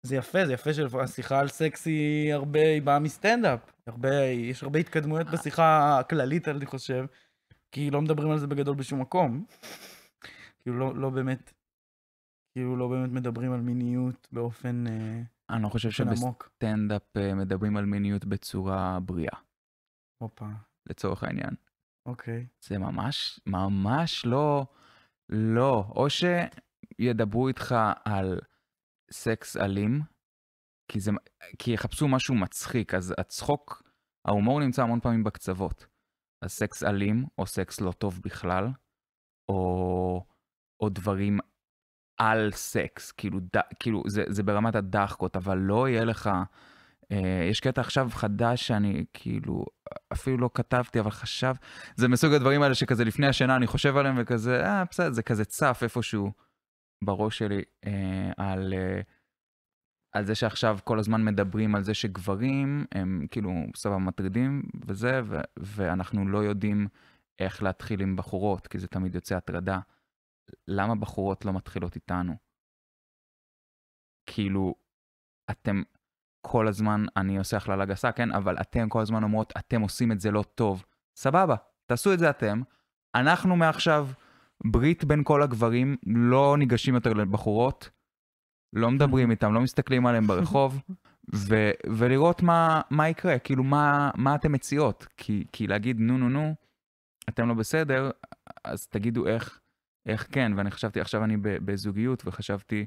זה יפה, זה יפה שהשיחה על סקס היא הרבה, היא באה מסטנדאפ. הרבה, יש הרבה התקדמויות בשיחה הכללית, אני חושב, כי לא מדברים על זה בגדול בשום מקום. כאילו, לא, לא באמת, כאילו, לא באמת מדברים על מיניות באופן עמוק. אה, אני לא חושב שבסטנדאפ אה, מדברים על מיניות בצורה בריאה. הופה. לצורך העניין. אוקיי. זה ממש, ממש לא, לא. או שידברו איתך על... סקס אלים, כי, זה, כי יחפשו משהו מצחיק, אז הצחוק, ההומור נמצא המון פעמים בקצוות. אז סקס אלים, או סקס לא טוב בכלל, או, או דברים על סקס, כאילו, ד, כאילו זה, זה ברמת הדחקות, אבל לא יהיה לך... אה, יש קטע עכשיו חדש שאני כאילו, אפילו לא כתבתי, אבל חשב... זה מסוג הדברים האלה שכזה לפני השינה אני חושב עליהם וכזה, אה, בסדר, זה כזה צף איפשהו. בראש שלי אה, על, אה, על זה שעכשיו כל הזמן מדברים על זה שגברים הם כאילו סבבה מטרידים וזה, ו, ואנחנו לא יודעים איך להתחיל עם בחורות, כי זה תמיד יוצא הטרדה. למה בחורות לא מתחילות איתנו? כאילו, אתם כל הזמן, אני עושה הכללה גסה, כן? אבל אתם כל הזמן אומרות, אתם עושים את זה לא טוב. סבבה, תעשו את זה אתם. אנחנו מעכשיו ברית בין כל הגברים, לא ניגשים יותר לבחורות, לא מדברים איתם, לא מסתכלים עליהם ברחוב, ו, ולראות מה, מה יקרה, כאילו מה, מה אתם מציעות, כי, כי להגיד נו נו נו, אתם לא בסדר, אז תגידו איך, איך כן, ואני חשבתי, עכשיו אני בזוגיות, וחשבתי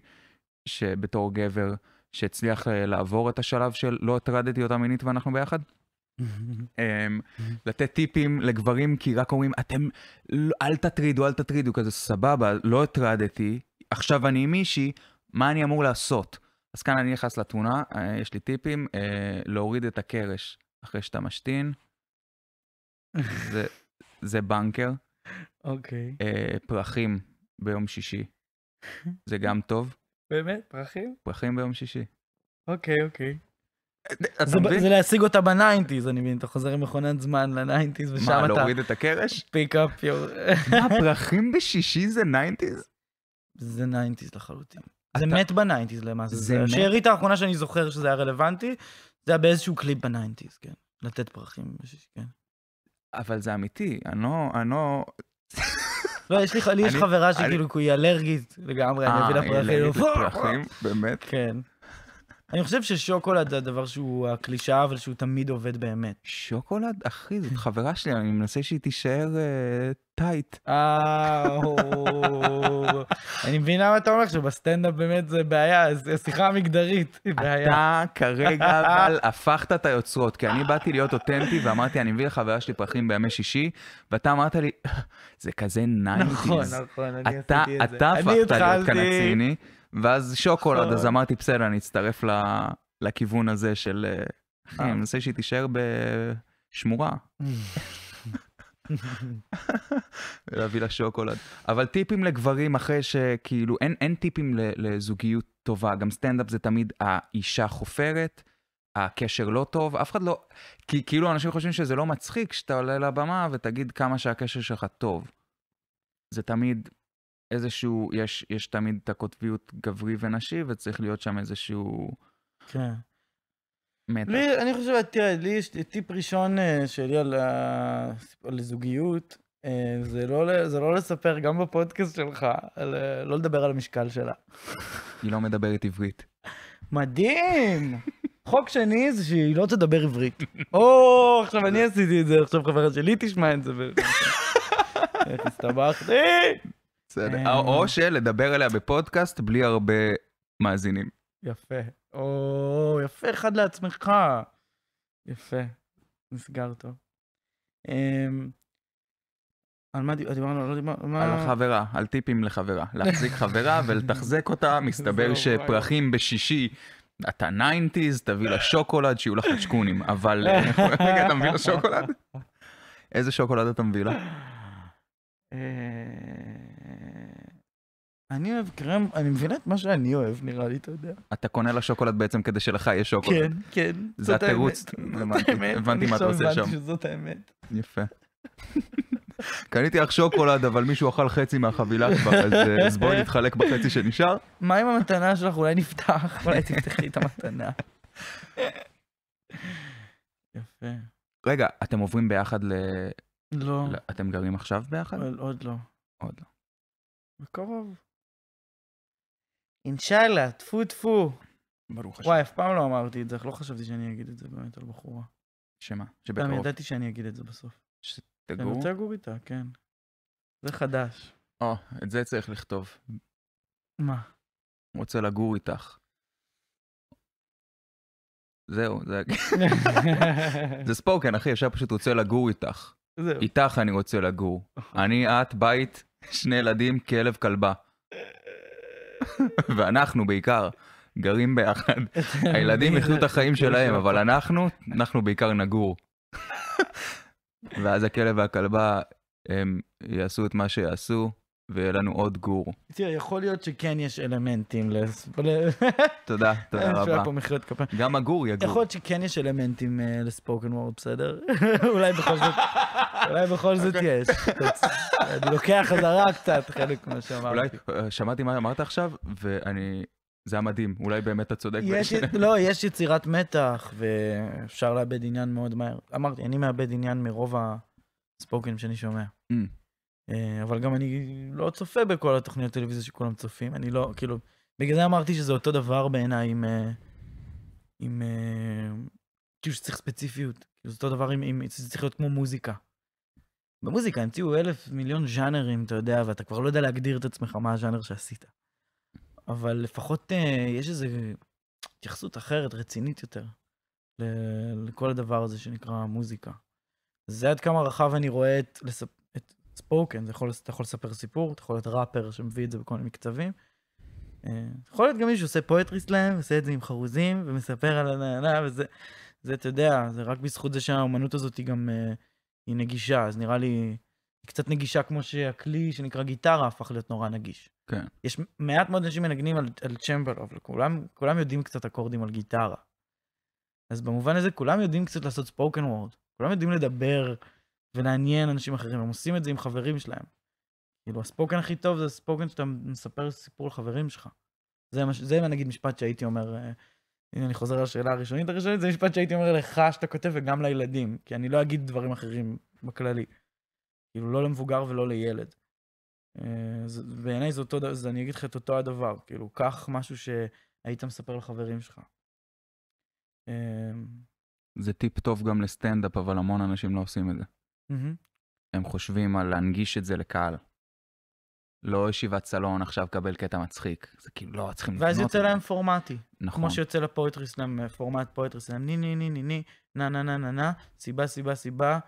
שבתור גבר שהצליח אה, לעבור את השלב של לא הטרדתי אותה מינית ואנחנו ביחד, אמ, לתת טיפים לגברים, כי רק אומרים, אתם, לא, אל תטרידו, אל תטרידו, כזה סבבה, לא הטרדתי, עכשיו אני עם מישהי, מה אני אמור לעשות? אז כאן אני נכנס לתמונה, אה, יש לי טיפים, אה, להוריד את הקרש אחרי שאתה משתין, זה, זה בנקר. אוקיי. Okay. אה, פרחים ביום שישי, זה גם טוב. באמת? פרחים? פרחים ביום שישי. אוקיי, okay, אוקיי. אה, זה, זה להשיג אותה בניינטיז, אני מבין, אתה חוזר עם מכונת זמן לניינטיז, ושם אתה... מה, להוריד את הקרש? פיק אפ יור. מה, פרחים בשישי זה ניינטיז? זה ניינטיז לחלוטין. אתה... זה מת בניינטיז למעשה. זה מת? השארית האחרונה שאני זוכר שזה היה רלוונטי, זה היה באיזשהו קליפ בניינטיז, כן. לתת פרחים בשישי, כן. אבל זה אמיתי, אני לא... אני לא... לא, יש לי חברה שכאילו היא אלרגית לגמרי, אני מבין הפרחים. אה, היא אלרגית לפרחים. באמת? כן. אני חושב ששוקולד זה הדבר שהוא הקלישאה, אבל שהוא תמיד עובד באמת. שוקולד? אחי, זאת חברה שלי, אני מנסה שהיא תישאר אה, טייט. אני מבין למה אתה אומר באמת זה בעיה, זה שיחה היא בעיה. אתה כרגע אבל הפכת את היוצרות, כי אני באתי להיות אותנטי ואמרתי, אני מביא לחברה שלי פרחים בימי שישי, ואתה אמרת לי, זה כזה ניינטיז. נכון, נכון, אני עשיתי את זה. אתה הפכת להיות כאן הציני. ואז שוקולד, אז אמרתי, בסדר, אני אצטרף ל... לכיוון הזה של, אה, אחי, אה. אני מנסה שהיא תישאר בשמורה. ולהביא לה שוקולד. אבל טיפים לגברים אחרי שכאילו, אין, אין טיפים לזוגיות טובה. גם סטנדאפ זה תמיד האישה חופרת, הקשר לא טוב, אף אחד לא... כי כאילו אנשים חושבים שזה לא מצחיק שאתה עולה לבמה ותגיד כמה שהקשר שלך טוב. זה תמיד איזשהו, יש, יש תמיד את הקוטביות גברי ונשי, וצריך להיות שם איזשהו... כן. מתח. לי, אני חושב, תראה, לי יש טיפ ראשון אה, שלי על, ה... על זוגיות, אה, זה לא, זה לא לספר גם בפודקאסט שלך, על, אה, לא לדבר על המשקל שלה. היא לא מדברת עברית. מדהים! חוק שני זה שהיא לא תדבר עברית. או, עכשיו אני עשיתי את זה, עכשיו חברה שלי תשמע את זה. איך הסתבכתי? בסדר. כן. או שלדבר עליה בפודקאסט בלי הרבה מאזינים. יפה. או, יפה, אחד לעצמך. יפה. נסגר טוב. אמ, על מה דיברנו? לא דיברנו, על החברה, על טיפים לחברה. להחזיק חברה ולתחזק אותה, מסתבר לא שפרחים בשישי, אתה ניינטיז, תביא לה שוקולד, שיהיו לך שקונים, אבל... רגע, אתה מביא לה שוקולד? איזה שוקולד אתה מביא לה? אה, אני אוהב קרם, אני מבין את מה שאני אוהב, נראה לי, אתה יודע. אתה קונה לה שוקולד בעצם כדי שלך יהיה שוקולד. כן, כן. זה התירוץ. הבנתי מה אתה עושה שם. אני חושב שזאת האמת. יפה. קניתי לך שוקולד, אבל מישהו אכל חצי מהחבילה כבר, אז אה, בואי אה, נתחלק בחצי שנשאר. מה עם המתנה שלך? אולי נפתח, אולי תפתחי את המתנה. יפה. רגע, אתם עוברים ביחד ל... לא. אתם גרים עכשיו ביחד? עוד לא. עוד לא. בקרוב. אינשאללה, טפו טפו. ברוך השם. וואי, אף פעם לא אמרתי את זה, לא חשבתי שאני אגיד את זה באמת על בחורה. שמה? לא, שבקרוב. גם ידעתי שאני אגיד את זה בסוף. שתגור? אני רוצה לגור איתה, כן. זה חדש. או, את זה צריך לכתוב. מה? רוצה לגור איתך. זהו, זה... זה ספוקן, אחי, אפשר פשוט רוצה לגור איתך. זהו. איתך אני רוצה לגור. נכון. אני, את, בית, שני ילדים, כלב, כלבה. ואנחנו בעיקר גרים ביחד. הילדים יחיו את החיים שלהם, אבל אנחנו, אנחנו בעיקר נגור. ואז הכלב והכלבה, הם יעשו את מה שיעשו, ויהיה לנו עוד גור. תראה, יכול להיות שכן יש אלמנטים ל... תודה, תודה רבה. פה מחיאות כפיים. גם הגור יגור. יכול להיות שכן יש אלמנטים אה, לספוקן וורד, בסדר? אולי בכל זאת, אולי בכל זאת אוקיי. יש. אני לוקח חזרה קצת חלק ממה שאמרתי. אולי, אה, שמעתי מה אמרת עכשיו, ואני... זה היה מדהים, אולי באמת אתה צודק. יש, לא, יש יצירת מתח, ואפשר לאבד עניין מאוד מהר. אמרתי, אני מאבד עניין מרוב הספוקנים שאני שומע. Mm. אה, אבל גם אני לא צופה בכל התוכניות טלוויזיה שכולם צופים, אני לא, כאילו, בגלל זה אמרתי שזה אותו דבר בעיניי עם, אה, עם, אה, כאילו שצריך ספציפיות, כאילו זה אותו דבר עם, עם זה צריך להיות כמו מוזיקה. במוזיקה המציאו אלף מיליון ז'אנרים, אתה יודע, ואתה כבר לא יודע להגדיר את עצמך מה הז'אנר שעשית. אבל לפחות אה, יש איזו התייחסות אחרת, רצינית יותר, לכל הדבר הזה שנקרא מוזיקה. זה עד כמה רחב אני רואה את, לספ... ספוקן, אתה יכול, אתה יכול לספר סיפור, אתה יכול להיות ראפר שמביא את זה בכל מיני מקצבים. אה, יכול להיות גם מישהו שעושה פואטרי סלאם, עושה את זה עם חרוזים, ומספר על הנהלה, וזה, זה, אתה יודע, זה רק בזכות זה שהאומנות הזאת היא גם, אה, היא נגישה, אז נראה לי, היא קצת נגישה כמו שהכלי שנקרא גיטרה הפך להיות נורא נגיש. כן. יש מעט מאוד אנשים מנגנים על, על צ'מבל, אבל כולם, כולם יודעים קצת אקורדים על גיטרה. אז במובן הזה כולם יודעים קצת לעשות ספוקן וורד, כולם יודעים לדבר ולעניין אנשים אחרים. הם עושים את זה עם חברים שלהם. כאילו, הספוקן הכי טוב זה הספוקן שאתה מספר סיפור לחברים שלך. זה, מש... זה נגיד משפט שהייתי אומר, אה, הנה אני חוזר לשאלה הראשונית הראשונית, זה משפט שהייתי אומר לך שאתה כותב וגם לילדים, כי אני לא אגיד דברים אחרים בכללי. כאילו, לא למבוגר ולא לילד. אה, בעיניי זה אותו אז אני אגיד לך את אותו הדבר, כאילו, קח משהו שהיית מספר לחברים שלך. אה, זה טיפ טוב גם לסטנדאפ, אבל המון אנשים לא עושים את זה. Mm-hmm. הם חושבים על להנגיש את זה לקהל. לא ישיבת סלון, עכשיו קבל קטע מצחיק. זה כאילו, לא, צריכים לקנות. ואז יוצא להם פורמטי. נכון. כמו שיוצא לפואטרי סלאם, אה, פורמט פואטרי סלאם, ני ני ני ני ני, נה נה נה נה נה, סיבה סיבה סיבה,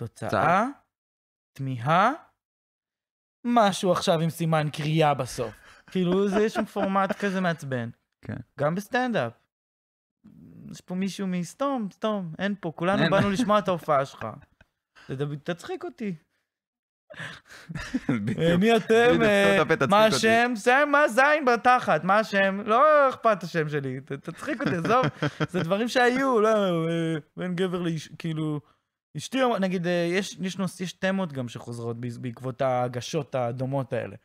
תוצאה, תמיהה, משהו עכשיו עם סימן קריאה בסוף. כאילו, זה יש שם פורמט כזה מעצבן. כן. גם בסטנדאפ. יש פה מישהו מסתום, סתום, אין פה, כולנו באנו לשמוע את ההופעה שלך. תצחיק אותי. אה, מי אתם? אה, מה השם? מה זין בתחת? מה השם? לא אכפת השם שלי, תצחיק אותי, עזוב. זה דברים שהיו, לא, אה, בין גבר לאיש, כאילו... אשתי, נגיד, יש, יש, נוס, יש תמות גם שחוזרות בעקבות ההגשות הדומות האלה.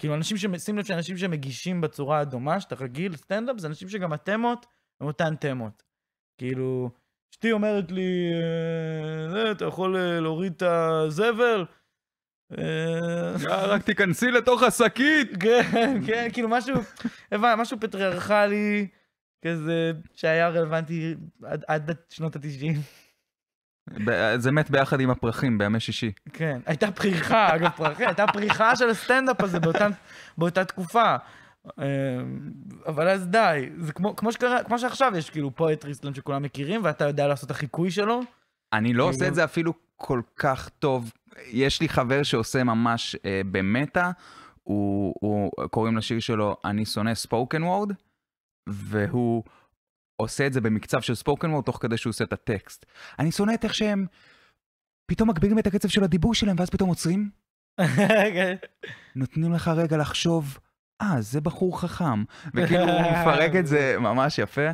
כאילו, אנשים ששים לב שאנשים שמגישים בצורה הדומה, שאתה רגיל, סטנדאפ, זה אנשים שגם התמות הן אותן תמות. כאילו, אשתי אומרת לי, אה, אה, אתה יכול אה, להוריד את הזבל? רק תיכנסי לתוך השקית. כן, כן, כאילו משהו, משהו פטריארכלי כזה שהיה רלוונטי עד, שנות התשעים. זה מת ביחד עם הפרחים בימי שישי. כן, הייתה פריחה, אגב, פרחים, הייתה פריחה של הסטנדאפ הזה באותה תקופה. אמ, אבל אז די, זה כמו, כמו, שקרה, כמו שעכשיו יש כאילו פואטריסטלנד שכולם מכירים, ואתה יודע לעשות את החיקוי שלו. אני לא עושה כאילו- את זה אפילו כל כך טוב. יש לי חבר שעושה ממש אה, במטה, הוא, הוא, קוראים לשיר שלו "אני שונא ספוקן וורד", והוא עושה את זה במקצב של ספוקן וורד, תוך כדי שהוא עושה את הטקסט. אני שונא את איך שהם פתאום מגבירים את הקצב של הדיבור שלהם, ואז פתאום עוצרים. כן. נותנים לך רגע לחשוב. אה, זה בחור חכם. וכאילו הוא מפרק את זה ממש יפה.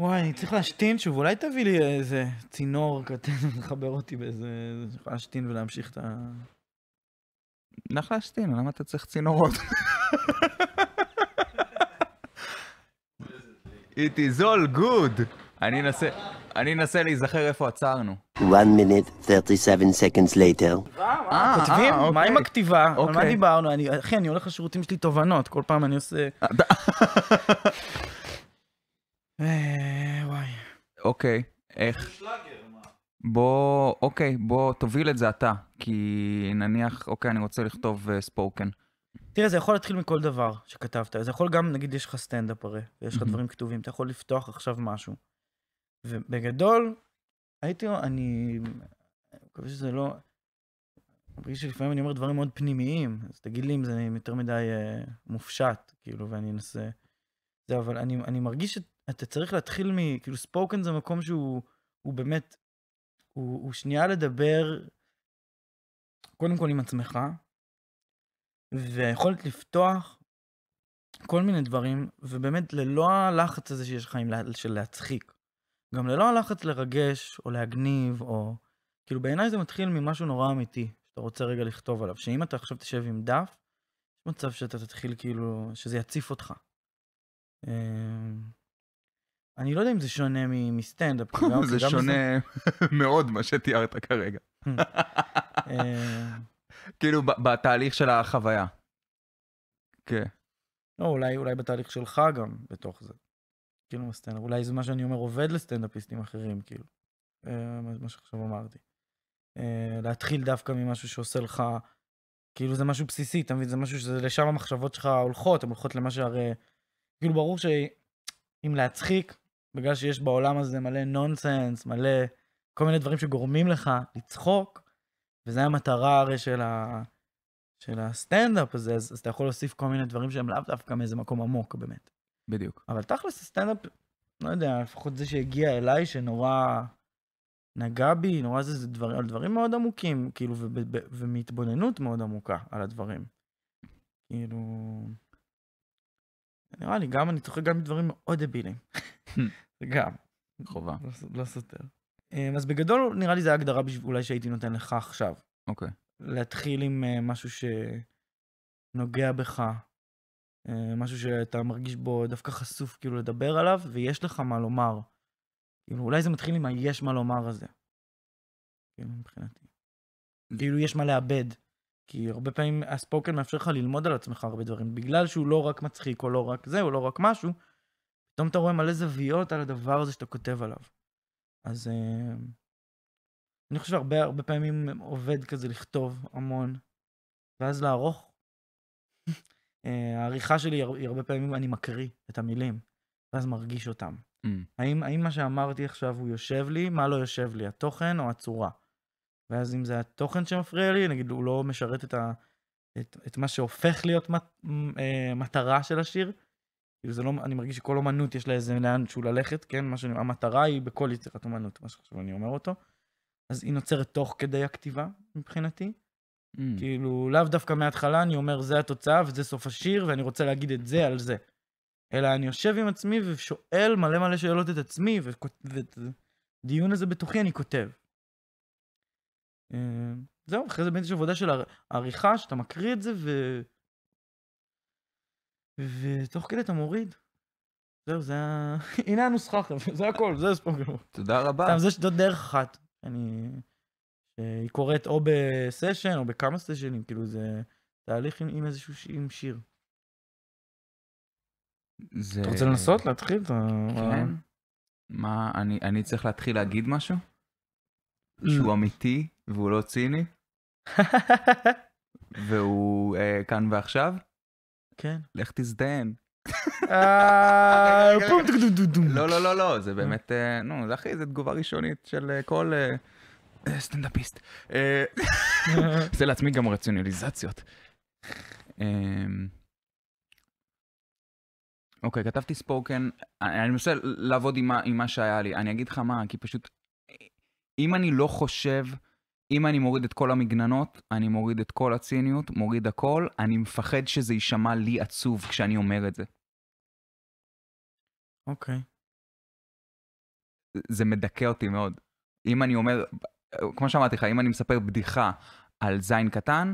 וואי, אני צריך להשתין שוב, אולי תביא לי איזה צינור קטן, לחבר אותי באיזה... אני יכול להשתין ולהמשיך את ה... נח להשתין, למה אתה צריך צינורות? It is all good. אני אנסה... אני אנסה להיזכר איפה עצרנו. 1 minute 37 seconds later. אה, כותבים? אה, מה עם אוקיי. הכתיבה? על מה אוקיי. דיברנו? אחי, אני הולך לשירותים שלי תובנות, כל פעם אני עושה... אה, וואי. אוקיי, איך? בוא, אוקיי, בוא תוביל את זה אתה, כי נניח, אוקיי, אני רוצה לכתוב ספוקן. תראה, זה יכול להתחיל מכל דבר שכתבת. זה יכול גם, נגיד, יש לך סטנדאפ הרי, ויש לך דברים כתובים, אתה יכול לפתוח עכשיו משהו. ובגדול, הייתי, אני מקווה שזה לא... אני מרגיש שלפעמים אני אומר דברים מאוד פנימיים, אז תגיד לי אם זה יותר מדי אה, מופשט, כאילו, ואני אנסה... זה, אבל אני, אני מרגיש שאתה צריך להתחיל מ... כאילו, ספוקן זה מקום שהוא הוא באמת... הוא, הוא שנייה לדבר, קודם כל עם עצמך, והיכולת לפתוח כל מיני דברים, ובאמת ללא הלחץ הזה שיש לך של להצחיק. גם ללא הלחץ לרגש, או להגניב, או... כאילו בעיניי זה מתחיל ממשהו נורא אמיתי, שאתה רוצה רגע לכתוב עליו. שאם אתה עכשיו תשב עם דף, יש מצב שאתה תתחיל כאילו, שזה יציף אותך. אמ, אני לא יודע אם זה שונה מסטנדאפ. זה שונה מאוד מה שתיארת כרגע. אמ, אמ. כאילו בתהליך של החוויה. כן. לא, אולי בתהליך שלך גם בתוך זה. כאילו מסטנדאפ, אולי זה מה שאני אומר עובד לסטנדאפיסטים אחרים, כאילו, אה, מה שעכשיו אמרתי. אה, להתחיל דווקא ממשהו שעושה לך, כאילו זה משהו בסיסי, אתה מבין? זה משהו שזה לשם המחשבות שלך הולכות, הן הולכות למה שהרי... כאילו ברור שאם להצחיק, בגלל שיש בעולם הזה מלא נונסנס, מלא כל מיני דברים שגורמים לך לצחוק, וזו המטרה הרי של, ה... של הסטנדאפ הזה, אז, אז אתה יכול להוסיף כל מיני דברים שהם לאו דווקא מאיזה מקום עמוק באמת. בדיוק. אבל תכלס הסטנדאפ, לא יודע, לפחות זה שהגיע אליי, שנורא נגע בי, נורא זה, זה דבר, על דברים מאוד עמוקים, כאילו, ומהתבוננות מאוד עמוקה על הדברים. כאילו... נראה לי, גם אני צוחק גם מדברים מאוד דבילים. זה גם. חובה. לא, לא סותר. אמ, אז בגדול, נראה לי זו ההגדרה אולי שהייתי נותן לך עכשיו. אוקיי. Okay. להתחיל עם אה, משהו שנוגע בך, אה, משהו שאתה מרגיש בו דווקא חשוף כאילו לדבר עליו, ויש לך מה לומר. כאילו, אולי זה מתחיל עם ה"יש מה לומר" הזה. כאילו, מבחינתי. כאילו, יש מה לאבד. כי הרבה פעמים הספוקן מאפשר לך ללמוד על עצמך הרבה דברים. בגלל שהוא לא רק מצחיק, או לא רק זה, או לא רק משהו, פתאום אתה רואה מלא זוויות על הדבר הזה שאתה כותב עליו. אז אה, אני חושב שהרבה הרבה פעמים עובד כזה לכתוב המון, ואז לערוך. אה, העריכה שלי היא הרבה פעמים אני מקריא את המילים, ואז מרגיש אותם. Mm. האם, האם מה שאמרתי עכשיו הוא יושב לי, מה לא יושב לי, התוכן או הצורה? ואז אם זה התוכן שמפריע לי, נגיד הוא לא משרת את, ה, את, את מה שהופך להיות מט, אה, מטרה של השיר, כאילו לא, אני מרגיש שכל אומנות יש לה איזה לאן שהוא ללכת, כן? מה שאני, המטרה היא בכל יצירת אומנות, מה שעכשיו אני אומר אותו. אז היא נוצרת תוך כדי הכתיבה, מבחינתי. Mm. כאילו, לאו דווקא מההתחלה אני אומר, זה התוצאה וזה סוף השיר, ואני רוצה להגיד את זה על זה. אלא אני יושב עם עצמי ושואל מלא מלא שאלות את עצמי, ואת הדיון הזה בתוכי אני כותב. אה, זהו, אחרי זה באמת יש עבודה של עריכה, שאתה מקריא את זה, ו... ותוך כדי אתה מוריד. זהו, זה ה... הנה הנוסחה, זה הכל, זה הספורט. תודה רבה. זאת דרך אחת. אני... אה, היא קורית או בסשן או בכמה סשנים, כאילו זה תהליך עם, עם איזשהו ש... עם שיר. זה... אתה רוצה לנסות להתחיל? כן. מה, אני, אני צריך להתחיל להגיד משהו? שהוא לא. אמיתי והוא לא ציני? והוא אה, כאן ועכשיו? כן. לך תזדיין. אה, לא, לא, לא, לא, זה אה. באמת, נו, אחי, זו תגובה ראשונית של כל אה, סטנדאפיסט. עושה אה, לעצמי גם רציונליזציות. אמ, אוקיי, כתבתי ספוקן, אה, אני מנסה לעבוד עם מה שהיה לי. אני אגיד לך מה, כי פשוט, אם אני לא חושב, אם אני מוריד את כל המגננות, אני מוריד את כל הציניות, מוריד הכל, אני מפחד שזה יישמע לי עצוב כשאני אומר את זה. אוקיי. Okay. זה מדכא אותי מאוד. אם אני אומר, כמו שאמרתי לך, אם אני מספר בדיחה על זין קטן,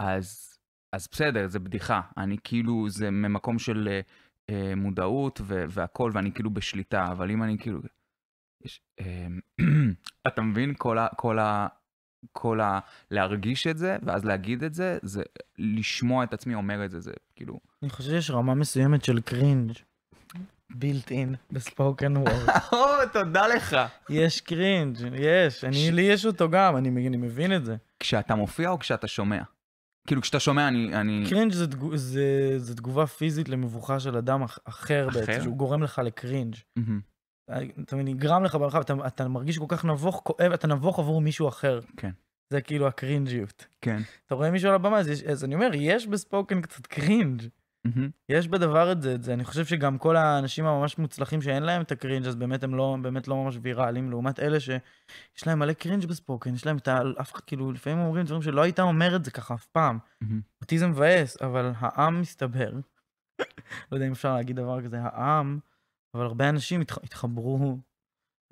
אז, אז בסדר, זה בדיחה. אני כאילו, זה ממקום של אה, אה מודעות ו- והכל, ואני כאילו בשליטה, אבל אם אני כאילו... יש, אה, אתה מבין? כל ה... כל ה... כל ה... להרגיש את זה, ואז להגיד את זה, זה לשמוע את עצמי אומר את זה, זה כאילו... אני חושב שיש רמה מסוימת של קרינג' בילט אין בספוקן וורד. או, תודה לך. יש קרינג', יש. אני, לי יש אותו גם, אני, אני מבין את זה. כשאתה מופיע או כשאתה שומע? כאילו, כשאתה שומע, אני... אני... קרינג' זה, תגו, זה, זה תגובה פיזית למבוכה של אדם אחר, אחר בעצם, שהוא גורם לך לקרינג'. Mm-hmm. אתה נגרם לך ברחב, אתה, אתה מרגיש כל כך נבוך, כואב, אתה נבוך עבור מישהו אחר. כן. זה כאילו הקרינג'יות. כן. אתה רואה מישהו על הבמה, אז, יש, אז אני אומר, יש בספוקן קצת קרינג'. Mm-hmm. יש בדבר את זה, את זה. אני חושב שגם כל האנשים הממש מוצלחים שאין להם את הקרינג', אז באמת הם לא, באמת לא ממש ויראליים, לעומת אלה שיש להם מלא קרינג' בספוקן, יש להם את ה... אף אחד, כאילו, לפעמים אומרים דברים שלא היית אומר את זה ככה אף פעם. Mm-hmm. אותי זה מבאס, אבל העם מסתבר, לא יודע אם אפשר להגיד דבר כזה, העם, אבל הרבה אנשים התח... התחברו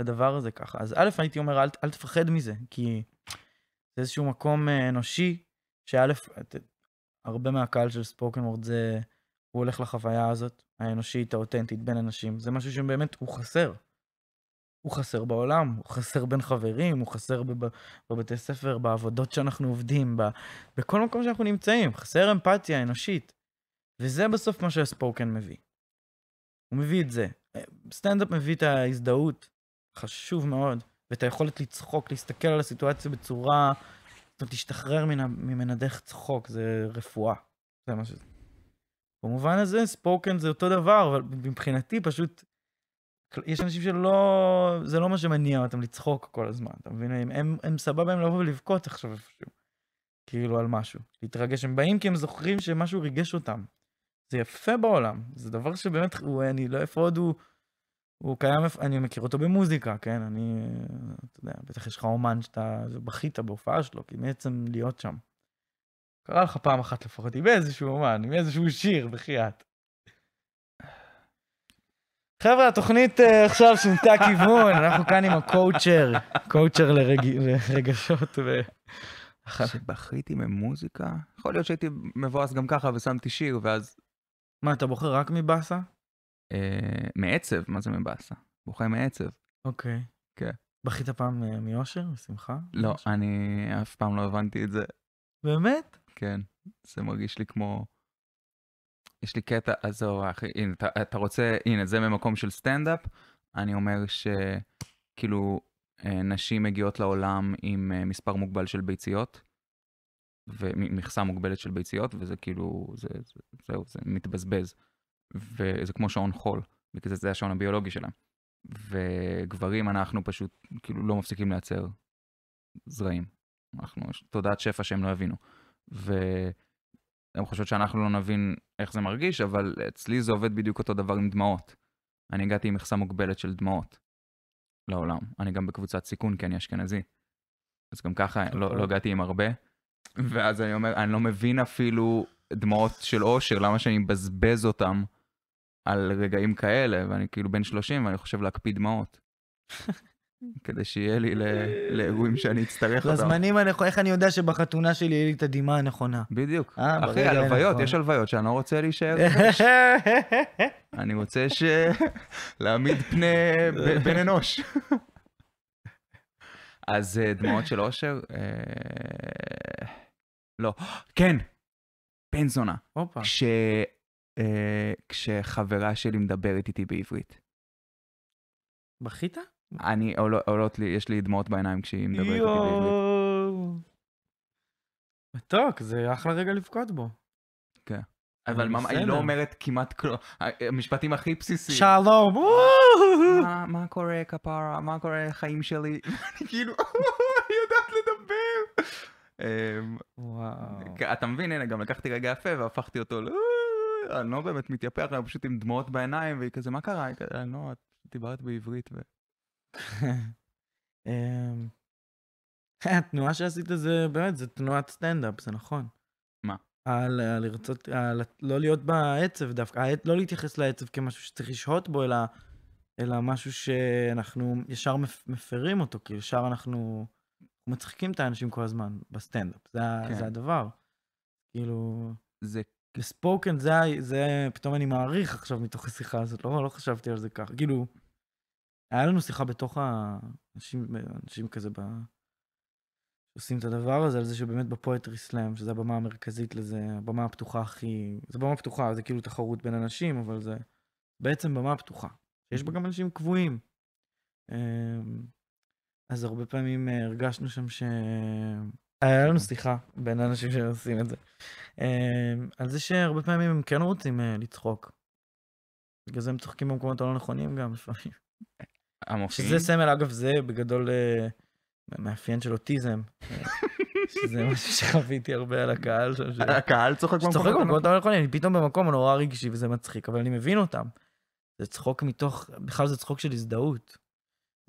לדבר הזה ככה. אז א', הייתי אומר, אל, אל תפחד מזה, כי זה איזשהו מקום אה, אנושי, שא', את... הרבה מהקהל של ספוקן וורד זה... הוא הולך לחוויה הזאת, האנושית, האותנטית, בין אנשים. זה משהו שבאמת הוא חסר. הוא חסר בעולם, הוא חסר בין חברים, הוא חסר בב... בבתי ספר, בעבודות שאנחנו עובדים, ב... בכל מקום שאנחנו נמצאים. חסר אמפתיה אנושית. וזה בסוף מה שהספוקן מביא. הוא מביא את זה. סטנדאפ מביא את ההזדהות, חשוב מאוד, ואת היכולת לצחוק, להסתכל על הסיטואציה בצורה... זאת אומרת, להשתחרר ממנה דרך צחוק, זה רפואה. זה מה שזה. במובן הזה ספוקן זה אותו דבר, אבל מבחינתי פשוט, יש אנשים שלא, זה לא מה שמניע אותם לצחוק כל הזמן, אתה מבין? הם, הם, הם סבבה הם לבוא ולבכות עכשיו איפשהו, כאילו על משהו, להתרגש, הם באים כי הם זוכרים שמשהו ריגש אותם. זה יפה בעולם, זה דבר שבאמת, הוא, אני לא איפה עוד הוא, הוא קיים, אני מכיר אותו במוזיקה, כן? אני, אתה יודע, בטח יש לך אומן שאתה בכית בהופעה שלו, כי מעצם להיות שם. קרה לך פעם אחת לפחות, עם איזשהו אומן, עם איזשהו שיר, בחייאת. חבר'ה, התוכנית אה, עכשיו שינתה כיוון, אנחנו כאן עם הקואוצ'ר, קואוצ'ר לרגשות ו... שבכיתי ממוזיקה? יכול להיות שהייתי מבואס גם ככה ושמתי שיר, ואז... מה, אתה בוחר רק מבאסה? אה, מעצב, מה זה מבאסה? בוחר מעצב. אוקיי. כן. בכית פעם אה, מאושר? משמחה? לא, אני אף פעם לא הבנתי את זה. באמת? כן, זה מרגיש לי כמו... יש לי קטע, עזוב אחי, הנה, אתה, אתה רוצה, הנה, זה ממקום של סטנדאפ, אני אומר שכאילו אה, נשים מגיעות לעולם עם אה, מספר מוגבל של ביציות, ומכסה מוגבלת של ביציות, וזה כאילו, זה, זה, זהו, זה מתבזבז. וזה כמו שעון חול, בגלל זה השעון הביולוגי שלהם. וגברים, אנחנו פשוט כאילו לא מפסיקים לייצר זרעים. אנחנו, תודעת שפע שהם לא הבינו. והן חושבות שאנחנו לא נבין איך זה מרגיש, אבל אצלי זה עובד בדיוק אותו דבר עם דמעות. אני הגעתי עם מכסה מוגבלת של דמעות לעולם. אני גם בקבוצת סיכון, כי אני אשכנזי. אז גם ככה כן, לא, לא הגעתי עם הרבה. ואז אני אומר, אני לא מבין אפילו דמעות של אושר, למה שאני מבזבז אותם על רגעים כאלה, ואני כאילו בן 30 ואני חושב להקפיא דמעות. כדי שיהיה לי לאירועים שאני אצטרך אותם. בזמנים הנכונים, איך אני יודע שבחתונה שלי יהיה לי את הדמעה הנכונה? בדיוק. אה, אחי, הלוויות, נכון. יש הלוויות שאני לא רוצה להישאר. אני רוצה ש... להעמיד פני בן אנוש. אז אה, דמעות של אושר? אה, לא. כן, בן זונה. הופה. כשחברה שלי מדברת איתי בעברית. בכית? אני, עולות לי, יש לי דמעות בעיניים כשהיא מדברת איתי בעברית. מתוק, זה אחלה רגע לבכות בו. כן. אבל מה, היא לא אומרת כמעט כלום, המשפטים הכי בסיסיים. שלום! מה קורה כפרה? מה קורה חיים שלי? כאילו, היא יודעת לדבר. אמ, וואו. כן, אתה מבין, הנה, גם לקחתי רגע יפה והפכתי אותו ל... אני לא באמת מתייפח, אני פשוט עם דמעות בעיניים, והיא כזה, מה קרה? היא כזה, לא, את דיברת בעברית. אמ, אה, התנועה שעשית זה באמת, זה תנועת סטנדאפ, זה נכון. מה? על לרצות, על לא להיות בעצב דווקא, אה, לא להתייחס לעצב כמשהו שצריך לשהות בו, אלא, אלא משהו שאנחנו ישר מפרים אותו, כי כאילו, ישר אנחנו מצחיקים את האנשים כל הזמן בסטנדאפ, זה, כן. זה הדבר. כאילו... זה... בספוקן זה, זה, פתאום אני מעריך עכשיו מתוך השיחה הזאת, לא, לא חשבתי על זה ככה. כאילו, היה לנו שיחה בתוך האנשים, אנשים כזה ב... עושים את הדבר הזה, על זה שבאמת בפואטרי סלאם, שזו הבמה המרכזית לזה, הבמה הפתוחה הכי... זו במה פתוחה, זה כאילו תחרות בין אנשים, אבל זה בעצם במה פתוחה. שיש בה גם אנשים קבועים. אמ, אז הרבה פעמים אה, הרגשנו שם ש... היה לנו שיחה בין האנשים שעושים את זה. אמ, על זה שהרבה פעמים הם כן רוצים אה, לצחוק. בגלל זה הם צוחקים במקומות הלא נכונים גם לפעמים. המופיעים? שזה סמל, אגב, זה בגדול אה, מאפיין של אוטיזם. שזה משהו שחוויתי הרבה על הקהל שם. הקהל צוחק במקום. במקום, צוחק אתה במקומות הנכונים. אני פתאום במקום נורא רגשי וזה מצחיק, אבל אני מבין אותם. זה צחוק מתוך, בכלל זה צחוק של הזדהות.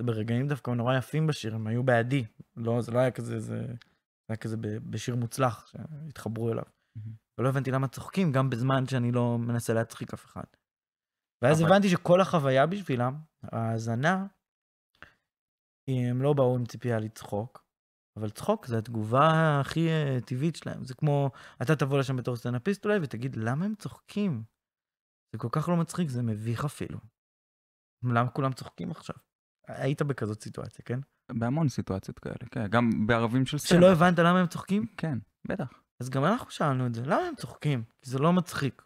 זה ברגעים דווקא נורא יפים בשיר, הם היו בעדי. לא, זה לא היה כזה, זה היה כזה בשיר מוצלח, שהתחברו אליו. ולא הבנתי למה צוחקים, גם בזמן שאני לא מנסה להצחיק אף אחד. ואז הבנתי שכל החוויה בשבילם ההאזנה, הם לא באו עם ציפייה לצחוק, אבל צחוק זה התגובה הכי אה, טבעית שלהם. זה כמו, אתה תבוא לשם בתור סטנאפיסט אולי ותגיד, למה הם צוחקים? זה כל כך לא מצחיק, זה מביך אפילו. למה כולם צוחקים עכשיו? היית בכזאת סיטואציה, כן? בהמון סיטואציות כאלה, כן. גם בערבים של סטנאפ. שלא הבנת למה הם צוחקים? כן, בטח. אז גם אנחנו שאלנו את זה, למה הם צוחקים? כי זה לא מצחיק.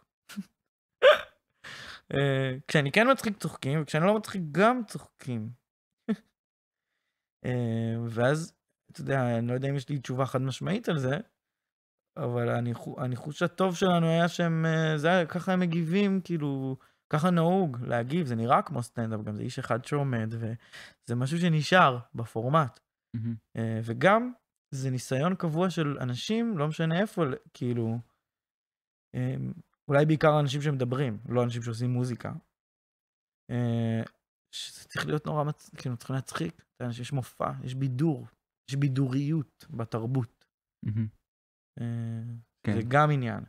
אה, כשאני כן מצחיק צוחקים, וכשאני לא מצחיק גם צוחקים. אה, ואז, אתה יודע, אני לא יודע אם יש לי תשובה חד משמעית על זה, אבל הניחוש הטוב שלנו היה שהם, אה, זה היה, ככה הם מגיבים, כאילו, ככה נהוג להגיב, זה נראה כמו סטנדאפ, גם זה איש אחד שעומד, וזה משהו שנשאר בפורמט. וגם, זה ניסיון קבוע של אנשים, לא משנה איפה, כאילו, אולי בעיקר אנשים שמדברים, לא אנשים שעושים מוזיקה. אה, שזה צריך להיות נורא, מצ... כאילו, צריכים להצחיק. יש מופע, יש בידור, יש בידוריות בתרבות. אה, כן. זה גם עניין.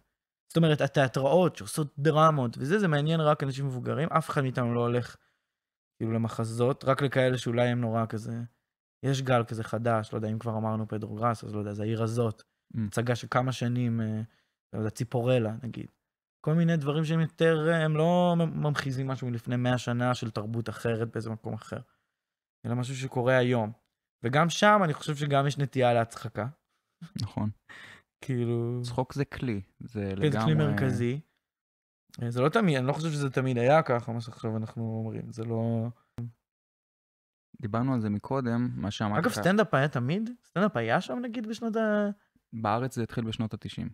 זאת אומרת, התיאטראות שעושות דרמות וזה, זה מעניין רק אנשים מבוגרים, אף אחד מאיתנו לא הולך כאילו למחזות, רק לכאלה שאולי הם נורא כזה, יש גל כזה חדש, לא יודע אם כבר אמרנו פדרו גראס, אז לא יודע, זה העיר הזאת, הצגה של כמה שנים, אה, לא יודע, ציפורלה נגיד, כל מיני דברים שהם יותר, הם לא ממחיזים משהו מלפני 100 שנה של תרבות אחרת באיזה מקום אחר, אלא משהו שקורה היום. וגם שם אני חושב שגם יש נטייה להצחקה. נכון. כאילו... צחוק זה כלי, זה כן, לגמרי... זה כלי מרכזי. אה, זה לא תמיד, אני לא חושב שזה תמיד היה ככה, מה שעכשיו אנחנו אומרים, זה לא... דיברנו על זה מקודם, מה שאמרתי לך. אגב, סטנדאפ היה תמיד? סטנדאפ היה שם נגיד בשנות ה... בארץ זה התחיל בשנות ה-90.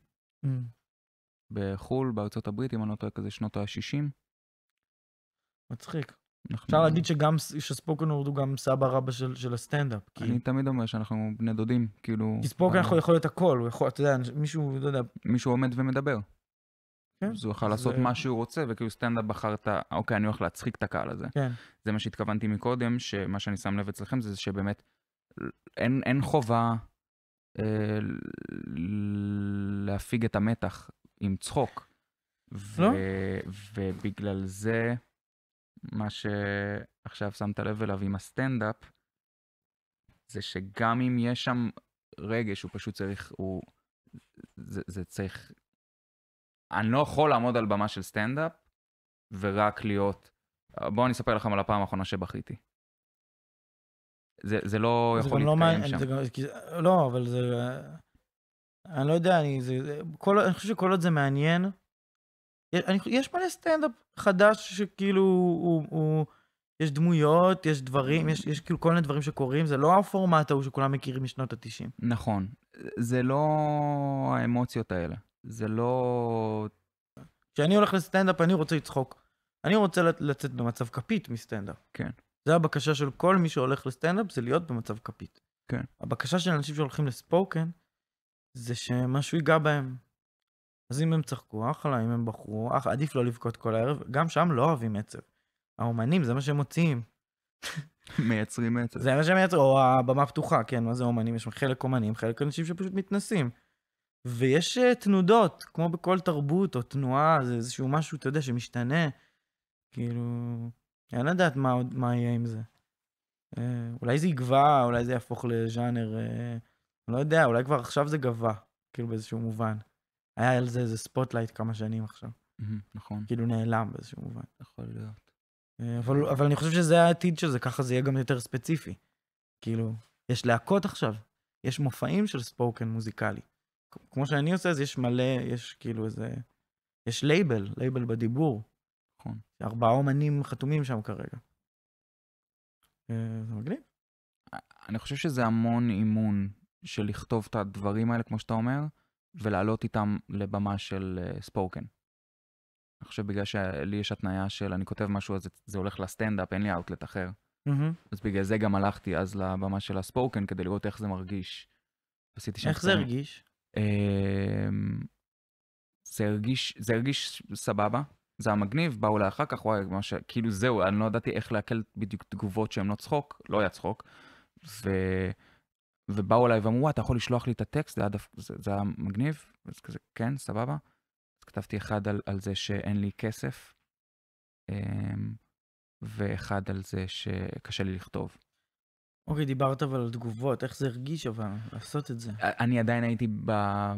Mm. בחו"ל, בארצות הברית, אם אני לא טועה, כזה שנות ה-60. מצחיק. אנחנו... אפשר להגיד שגם, שספוקן הורד הוא גם סבא רבא של, של הסטנדאפ. כי... אני תמיד אומר שאנחנו בני דודים, כאילו... כי ספוקן יכול, להיות הכל, הוא יכול, אתה יודע, מישהו, לא יודע... מישהו עומד ומדבר. כן. אז הוא יכול לעשות זה... מה שהוא רוצה, וכאילו סטנדאפ בחר את ה... אוקיי, אני הולך להצחיק את הקהל הזה. כן. זה מה שהתכוונתי מקודם, שמה שאני שם לב אצלכם זה שבאמת אין, אין חובה אה, להפיג את המתח. עם צחוק. לא? ו... ובגלל זה, מה שעכשיו שמת לב אליו עם הסטנדאפ, זה שגם אם יש שם רגש, הוא פשוט צריך, הוא... זה, זה צריך... אני לא יכול לעמוד על במה של סטנדאפ ורק להיות... בואו אני אספר לכם על הפעם האחרונה שבכיתי. זה, זה לא זה יכול לא להתקיים לא שם. זה גם, לא, אבל זה... אני לא יודע, אני, זה, זה, כל, אני חושב שכל עוד זה מעניין, אני, יש מלא סטנדאפ חדש שכאילו הוא, הוא, יש דמויות, יש דברים, יש, יש כאילו כל מיני דברים שקורים, זה לא הפורמט ההוא שכולם מכירים משנות ה-90. נכון. זה לא האמוציות האלה. זה לא... כשאני הולך לסטנדאפ, אני רוצה לצחוק. אני רוצה לצאת במצב כפית מסטנדאפ. כן. זה הבקשה של כל מי שהולך לסטנדאפ, זה להיות במצב כפית. כן. הבקשה של אנשים שהולכים לספוקן, זה שמשהו ייגע בהם. אז אם הם צחקו, אחלה, אם הם בחרו, אח, עדיף לא לבכות כל הערב, גם שם לא אוהבים עצב. האומנים, זה מה שהם מוציאים. מייצרים עצב. זה מה שהם מייצרים, או הבמה פתוחה, כן, מה זה אומנים? יש חלק אומנים, חלק אנשים שפשוט מתנסים. ויש אה, תנודות, כמו בכל תרבות או תנועה, זה איזשהו משהו, אתה יודע, שמשתנה. כאילו, אין לדעת לא מה, מה יהיה עם זה. אה, אולי זה יגווע, אולי זה יהפוך לז'אנר... אה... אני לא יודע, אולי כבר עכשיו זה גבה, כאילו באיזשהו מובן. היה על זה איזה ספוטלייט כמה שנים עכשיו. נכון. כאילו נעלם באיזשהו מובן. יכול להיות. אה, אבל, אבל אני חושב שזה העתיד של זה, ככה זה יהיה גם יותר ספציפי. כאילו, יש להקות עכשיו, יש מופעים של ספוקן מוזיקלי. כמו שאני עושה, אז יש מלא, יש כאילו איזה... יש לייבל, לייבל בדיבור. נכון. ארבעה אומנים חתומים שם כרגע. אה, זה מגניב. אה, אני חושב שזה המון אימון של לכתוב את הדברים האלה, כמו שאתה אומר, ולעלות איתם לבמה של אה, ספורקן. Uh, אני חושב בגלל שלי יש התניה של אני כותב משהו אז זה זה הולך לסטנדאפ, אין לי אאוטלט אחר. Mm-hmm. אז בגלל זה גם הלכתי אז לבמה של הספוקן כדי לראות איך זה מרגיש. עשיתי שם... איך זה הרגיש? אמ, זה הרגיש, זה הרגיש סבבה, זה היה מגניב, באו אליי אחר כך, וואי, מה ש... כאילו זהו, אני לא ידעתי איך לעכל בדיוק תגובות שהן לא צחוק, לא היה צחוק. ו... ובאו אליי ואמרו, אתה יכול לשלוח לי את הטקסט, זה היה, דף, זה, זה היה מגניב, אז כזה, כן, סבבה. אז כתבתי אחד על, על זה שאין לי כסף, אמ, ואחד על זה שקשה לי לכתוב. אוקיי, דיברת אבל על תגובות, איך זה הרגיש אבל לעשות את זה? אני עדיין הייתי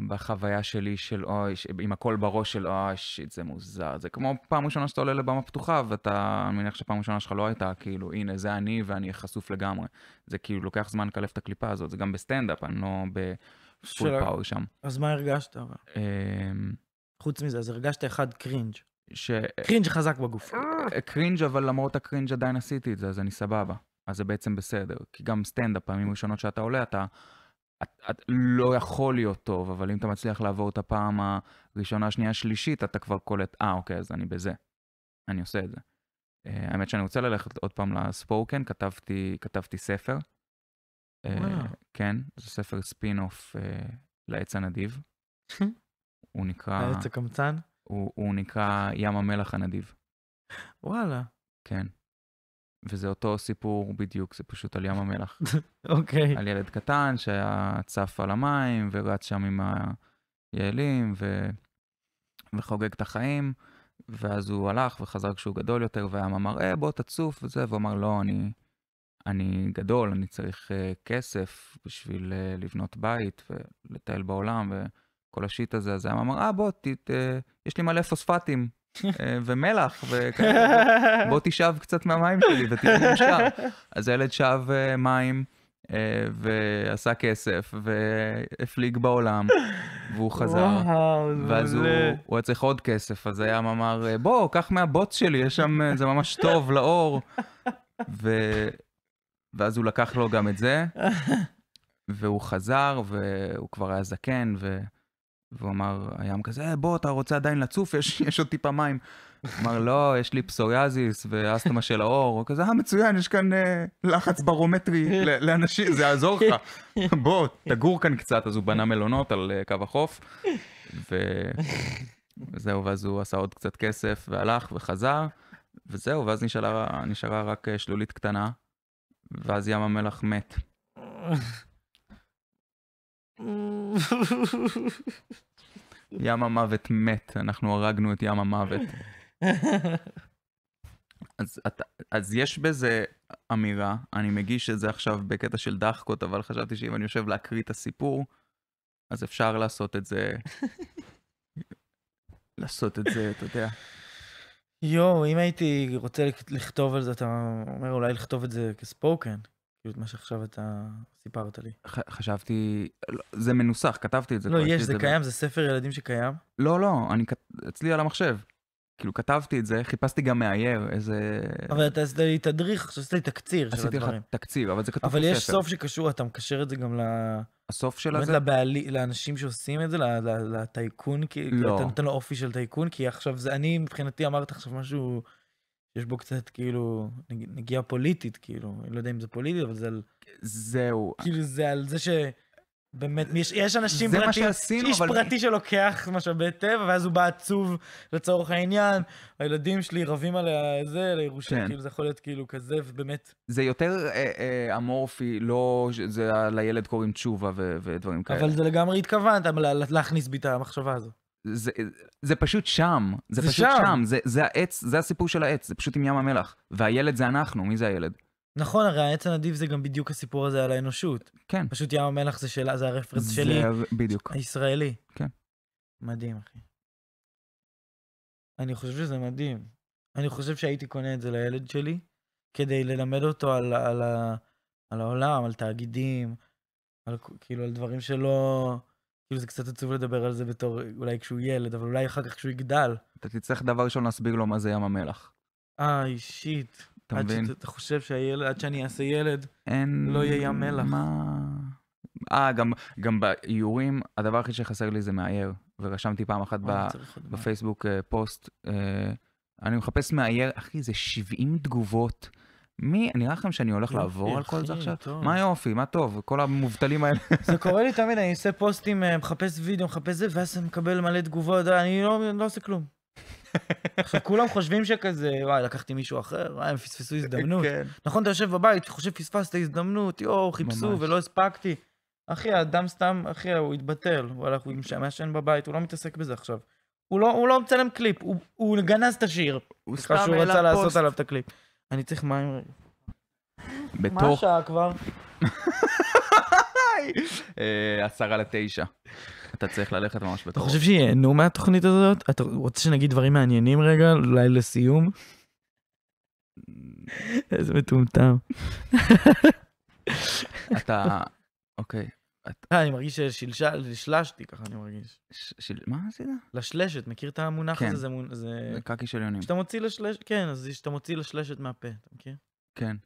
בחוויה שלי של אוי, עם הכל בראש של אוי, שיט, זה מוזר. זה כמו פעם ראשונה שאתה עולה לבמה פתוחה, ואתה, אני מניח שפעם ראשונה שלך לא הייתה, כאילו, הנה, זה אני ואני חשוף לגמרי. זה כאילו לוקח זמן לקלף את הקליפה הזאת, זה גם בסטנדאפ, אני לא בפול של... פאוור שם. אז מה הרגשת אבל? אמ, חוץ מזה, אז הרגשת אחד קרינג'. ש... קרינג' חזק בגוף. אה, קרינג', אבל למרות הקרינג' עדיין עשיתי את זה, אז אני סבבה. אז זה בעצם בסדר. כי גם סטנדאפ, פעמים כן. ראשונות שאתה עולה, אתה... את, את לא יכול להיות טוב, אבל אם אתה מצליח לעבור את הפעם הראשונה, השנייה, השלישית, אתה כבר קולט, אה, אוקיי, אז אני בזה. אני עושה את זה. Uh, האמת שאני רוצה ללכת עוד פעם לספורקן, כן, כתבתי, כתבתי ספר. Uh, כן, זה ספר ספין-אוף אה, uh, לעץ הנדיב. הוא נקרא... לעץ הקמצן? הוא, הוא נקרא ים המלח הנדיב. וואלה. כן. וזה אותו סיפור בדיוק, זה פשוט על ים המלח. אוקיי. על ילד קטן שהיה צף על המים ורץ שם עם היעלים ו... וחוגג את החיים, ואז הוא הלך וחזר כשהוא גדול יותר, והעם אמר, אה, בוא תצוף וזה, והוא אמר, לא, אני, אני גדול, אני צריך uh, כסף בשביל uh, לבנות בית ולטייל בעולם וכל השיט הזה, אז העם אמר, אה, בוא, תת, uh, יש לי מלא פוספטים, אה, ומלח, וכאלה, בוא תשאב קצת מהמים שלי ותראה ותהיה מושקע. אז הילד שאב אה, מים. אה, ועשה כסף, והפליג בעולם, והוא חזר. וואו, ואז הוא, הוא היה צריך עוד כסף, אז הים אמר, בוא, קח מהבוץ שלי, יש שם, זה ממש טוב לאור. ו... ואז הוא לקח לו גם את זה, והוא חזר, והוא כבר היה זקן, ו... והוא אמר, הים כזה, אה, בוא, אתה רוצה עדיין לצוף? יש, יש עוד טיפה מים. הוא אמר, לא, יש לי פסוריאזיס ואסתמה של האור. הוא כזה, אה, מצוין, יש כאן אה, לחץ ברומטרי לאנשים, זה יעזור לך. בוא, תגור כאן קצת. אז הוא בנה מלונות על אה, קו החוף, ו... וזהו, ואז הוא עשה עוד קצת כסף, והלך וחזר, וזהו, ואז נשארה, נשארה רק אה, שלולית קטנה, ואז ים המלח מת. ים המוות מת, אנחנו הרגנו את ים המוות. אז, אתה, אז יש בזה אמירה, אני מגיש את זה עכשיו בקטע של דחקות, אבל חשבתי שאם אני יושב להקריא את הסיפור, אז אפשר לעשות את זה, לעשות את זה, אתה יודע. יואו, אם הייתי רוצה לכתוב על זה, אתה אומר אולי לכתוב את זה כספוקן. כאילו את מה שעכשיו אתה סיפרת לי. חשבתי, לא, זה מנוסח, כתבתי את זה. לא, יש, זה, קיים, זה ספר ילדים שקיים? לא, לא, אני, אצלי על המחשב. כאילו כתבתי את זה, חיפשתי גם מאייר, איזה... אבל אתה עשית לי תדריך, עשית לי תקציר של הדברים. עשיתי לך תקציר, אבל זה כתוב בספר. אבל יש סוף שקשור, אתה מקשר את זה גם ל... הסוף של זה? לבעלי, לאנשים שעושים את זה, לטייקון, כאילו, אתה נותן לו אופי של טייקון, כי עכשיו זה, אני מבחינתי אמרת עכשיו משהו שיש בו קצת כאילו נגיעה פוליטית כאילו אני לא יודע אם זה פוליטי אבל זה על זהו כאילו זה על זה ש... באמת, יש, יש אנשים פרטיים, שעשינו, איש אבל... פרטי שלוקח משאבי טבע ואז הוא בא עצוב לצורך העניין הילדים שלי רבים על זה על הירושה, כן. כאילו זה יכול להיות כאילו כזה ובאמת זה יותר אה, אה, אמורפי לא זה לילד קוראים תשובה ו, ודברים כאלה אבל זה לגמרי התכוונת לה, להכניס בי את המחשבה הזו. זה, זה פשוט שם, זה, זה פשוט שם, שם. זה, זה העץ, זה הסיפור של העץ, זה פשוט עם ים המלח. והילד זה אנחנו, מי זה הילד? נכון, הרי העץ הנדיב זה גם בדיוק הסיפור הזה על האנושות. כן. פשוט ים המלח זה של, זה הרפרנס זה שלי. בדיוק. הישראלי. כן. מדהים, אחי. אני חושב שזה מדהים. אני חושב שהייתי קונה את זה לילד שלי, כדי ללמד אותו על, על, על, על העולם, על תאגידים, על, כאילו על דברים שלא... כאילו זה קצת עצוב לדבר על זה בתור, אולי כשהוא ילד, אבל אולי אחר כך כשהוא יגדל. אתה תצטרך דבר ראשון להסביר לו מה זה ים המלח. אה, אישית. אתה מבין? אתה חושב שהילד, עד שאני אעשה ילד, אין... לא יהיה ים מלח. מה... אה, גם, גם באיורים, הדבר הכי שחסר לי זה מאייר. ורשמתי פעם אחת ב... בפייסבוק uh, פוסט, אה, אני מחפש מאייר, אחי, זה 70 תגובות. מי, נראה לכם שאני הולך לעבור על כל זה עכשיו? מה יופי, מה טוב, כל המובטלים האלה. זה קורה לי תמיד, אני עושה פוסטים, אה, מחפש וידאו, מחפש זה, ואז אני מקבל מלא תגובות, אה, לא, אני לא עושה כלום. עכשיו, כולם חושבים שכזה, וואי, לקחתי מישהו אחר, וואי, אה, הם פספסו הזדמנות. כן. נכון, אתה יושב בבית, חושב, פספסת הזדמנות, יואו, חיפשו ולא הספקתי. אחי, האדם סתם, אחי, הוא התבטל, הוא הלך, הוא מעשן בבית, הוא לא מתעסק בזה עכשיו. הוא לא, לא מצלם קליפ, הוא, גנז את השיר. הוא סתם העלה פוסט. אני צריך מים רגע. בתוך... מה השעה כבר? אה, עשרה לתשע. אתה צריך ללכת ממש בתוך. אתה חושב שייהנו מהתוכנית הזאת? אתה רוצה שנגיד דברים מעניינים רגע, אולי לסיום? איזה מטומטם. אתה... אוקיי. אה, אני מרגיש ששלשתי ככה, אני מרגיש. מה עשית? לשלשת, מכיר את המונח כן. הזה? זה קקי של יונים. כשאתה מוציא לשלשת, כן, אז כשאתה מוציא לשלשת מהפה, אתה מכיר? כן.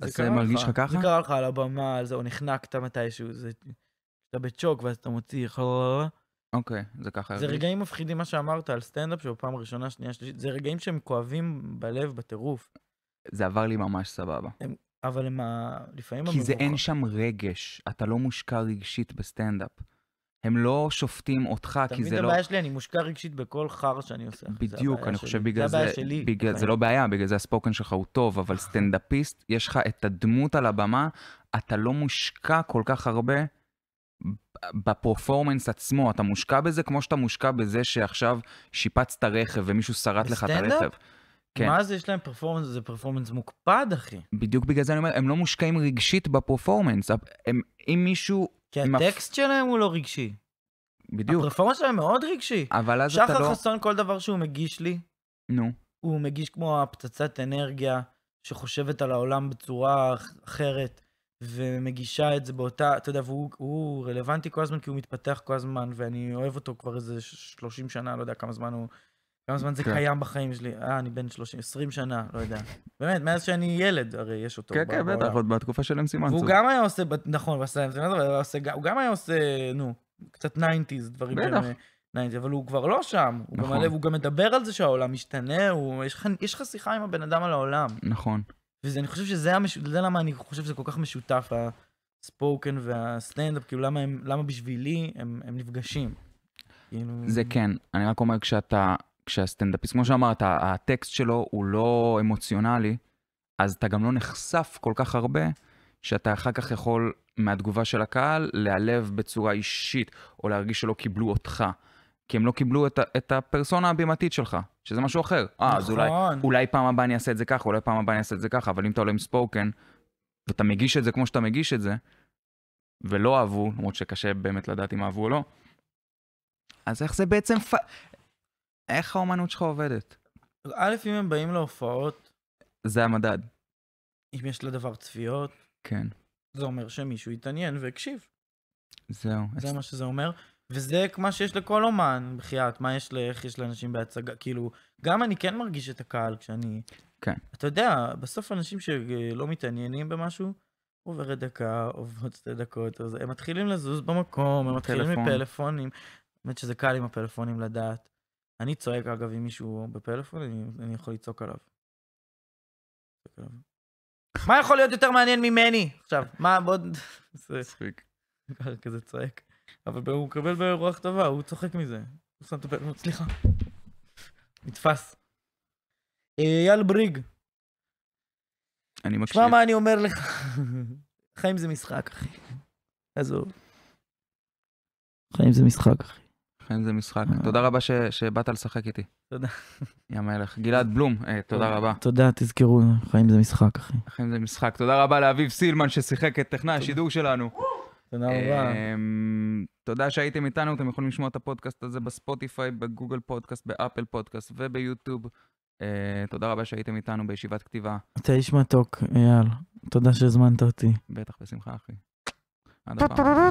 זה אז זה מרגיש לך ככה? זה קרה לך על הבמה, זה, או נחנקת מתישהו, זה... אתה בצ'וק ואז אתה מוציא, אוקיי, זה ככה זה רגעים מפחידים, מה שאמרת על סטנדאפ, שהוא פעם ראשונה, שנייה, שלישית, זה רגעים שהם כואבים בלב, בטירוף. זה עבר לי ממש סבבה. הם... אבל הם ה... לפעמים... כי זה אין שם רגש, אתה לא מושקע רגשית בסטנדאפ. הם לא שופטים אותך, כי זה לא... תמיד הבעיה שלי, אני מושקע רגשית בכל חר שאני עושה. בדיוק, אני חושב בגלל זה... זה הבעיה שלי. בגלל... זה לא בעיה, בגלל זה הספוקן שלך הוא טוב, אבל סטנדאפיסט, יש לך את הדמות על הבמה, אתה לא מושקע כל כך הרבה בפרפורמנס עצמו, אתה מושקע בזה כמו שאתה מושקע בזה שעכשיו שיפצת רכב ומישהו שרט לך את הרכב. בסטנדאפ? כן. מה זה יש להם פרפורמנס? זה פרפורמנס מוקפד, אחי. בדיוק בגלל זה אני אומר, הם לא מושקעים רגשית בפרפורמנס. הם, אם מישהו... כי הטקסט מפ... שלהם הוא לא רגשי. בדיוק. הפרפורמנס שלהם מאוד רגשי. אבל אז אתה לא... שחר חסון, כל דבר שהוא מגיש לי, נו. הוא מגיש כמו הפצצת אנרגיה שחושבת על העולם בצורה אחרת, ומגישה את זה באותה, אתה יודע, והוא הוא רלוונטי כל הזמן כי הוא מתפתח כל הזמן, ואני אוהב אותו כבר איזה 30 שנה, לא יודע כמה זמן הוא כמה זמן זה כן. קיים בחיים שלי? אה, אני בן 30, 20 שנה, לא יודע. באמת, מאז שאני ילד, הרי יש אותו. כן, כן, בטח, עוד בתקופה של אמסי מנצור. והוא גם היה עושה, נכון, הוא הוא גם היה עושה, נו, קצת 90's, דברים שהם... ניינטיז, אבל הוא כבר לא שם. הוא נכון. במלא, הוא גם מדבר על זה שהעולם משתנה, הוא, יש, לך, יש לך שיחה עם הבן אדם על העולם. נכון. ואני חושב שזה המש... אתה יודע למה אני חושב שזה כל כך משותף, הספוקן והסטנדאפ, כאילו למה, הם, למה בשבילי הם, הם נפגשים. כאילו... זה כן, אני רק אומר כשאתה כשהסטנדאפיסט, כמו שאמרת, הטקסט שלו הוא לא אמוציונלי, אז אתה גם לא נחשף כל כך הרבה, שאתה אחר כך יכול, מהתגובה של הקהל, להיעלב בצורה אישית, או להרגיש שלא קיבלו אותך. כי הם לא קיבלו את, את הפרסונה הבימתית שלך, שזה משהו אחר. נכון. אה, אז אולי, נכון. אולי פעם הבאה אני אעשה את זה ככה, אולי פעם הבאה אני אעשה את זה ככה, אבל אם אתה עולה עם ספוקן, ואתה מגיש את זה כמו שאתה מגיש את זה, ולא אהבו, למרות שקשה באמת לדעת אם אהבו או לא, אז איך זה בעצם, פ... איך האומנות שלך עובדת? א', אם הם באים להופעות... זה המדד. אם יש לדבר צפיות... כן. זה אומר שמישהו התעניין והקשיב. זהו. זה מה שזה אומר. וזה מה שיש לכל אומן, בחייאת, מה יש לאיך יש לאנשים בהצגה, כאילו, גם אני כן מרגיש את הקהל כשאני... כן. אתה יודע, בסוף אנשים שלא מתעניינים במשהו, עוברת דקה, עוברות שתי דקות, אז הם מתחילים לזוז במקום, הם מתחילים מפלאפונים. האמת שזה קל עם הפלאפונים לדעת. אני צועק, אגב, אם מישהו בפלאפון, אני, אני יכול לצעוק עליו. מה יכול להיות יותר מעניין ממני? עכשיו, מה, בוא... מצחיק. ככה כזה צועק. אבל הוא מקבל ברוח טובה, הוא צוחק מזה. הוא שם את הפלאפון, סליחה. נתפס. אייל בריג. אני מקשיב. תשמע מה אני אומר לך. חיים זה משחק, אחי. עזוב. חיים זה משחק, אחי. חיים זה משחק. אה. תודה רבה ש, שבאת לשחק איתי. תודה. יא מלך. גלעד בלום, אה, תודה רבה. תודה, תזכרו, חיים זה משחק, אחי. חיים זה משחק. תודה רבה לאביב סילמן ששיחק את טכנאי השידור שלנו. תודה רבה. אמ, תודה שהייתם איתנו, אתם יכולים לשמוע את הפודקאסט הזה בספוטיפיי, בגוגל פודקאסט, באפל פודקאסט וביוטיוב. אה, תודה רבה שהייתם איתנו בישיבת כתיבה. אתה איש מתוק, אייל. תודה שהזמנת אותי. בטח, בשמחה, אחי. עד הפעם.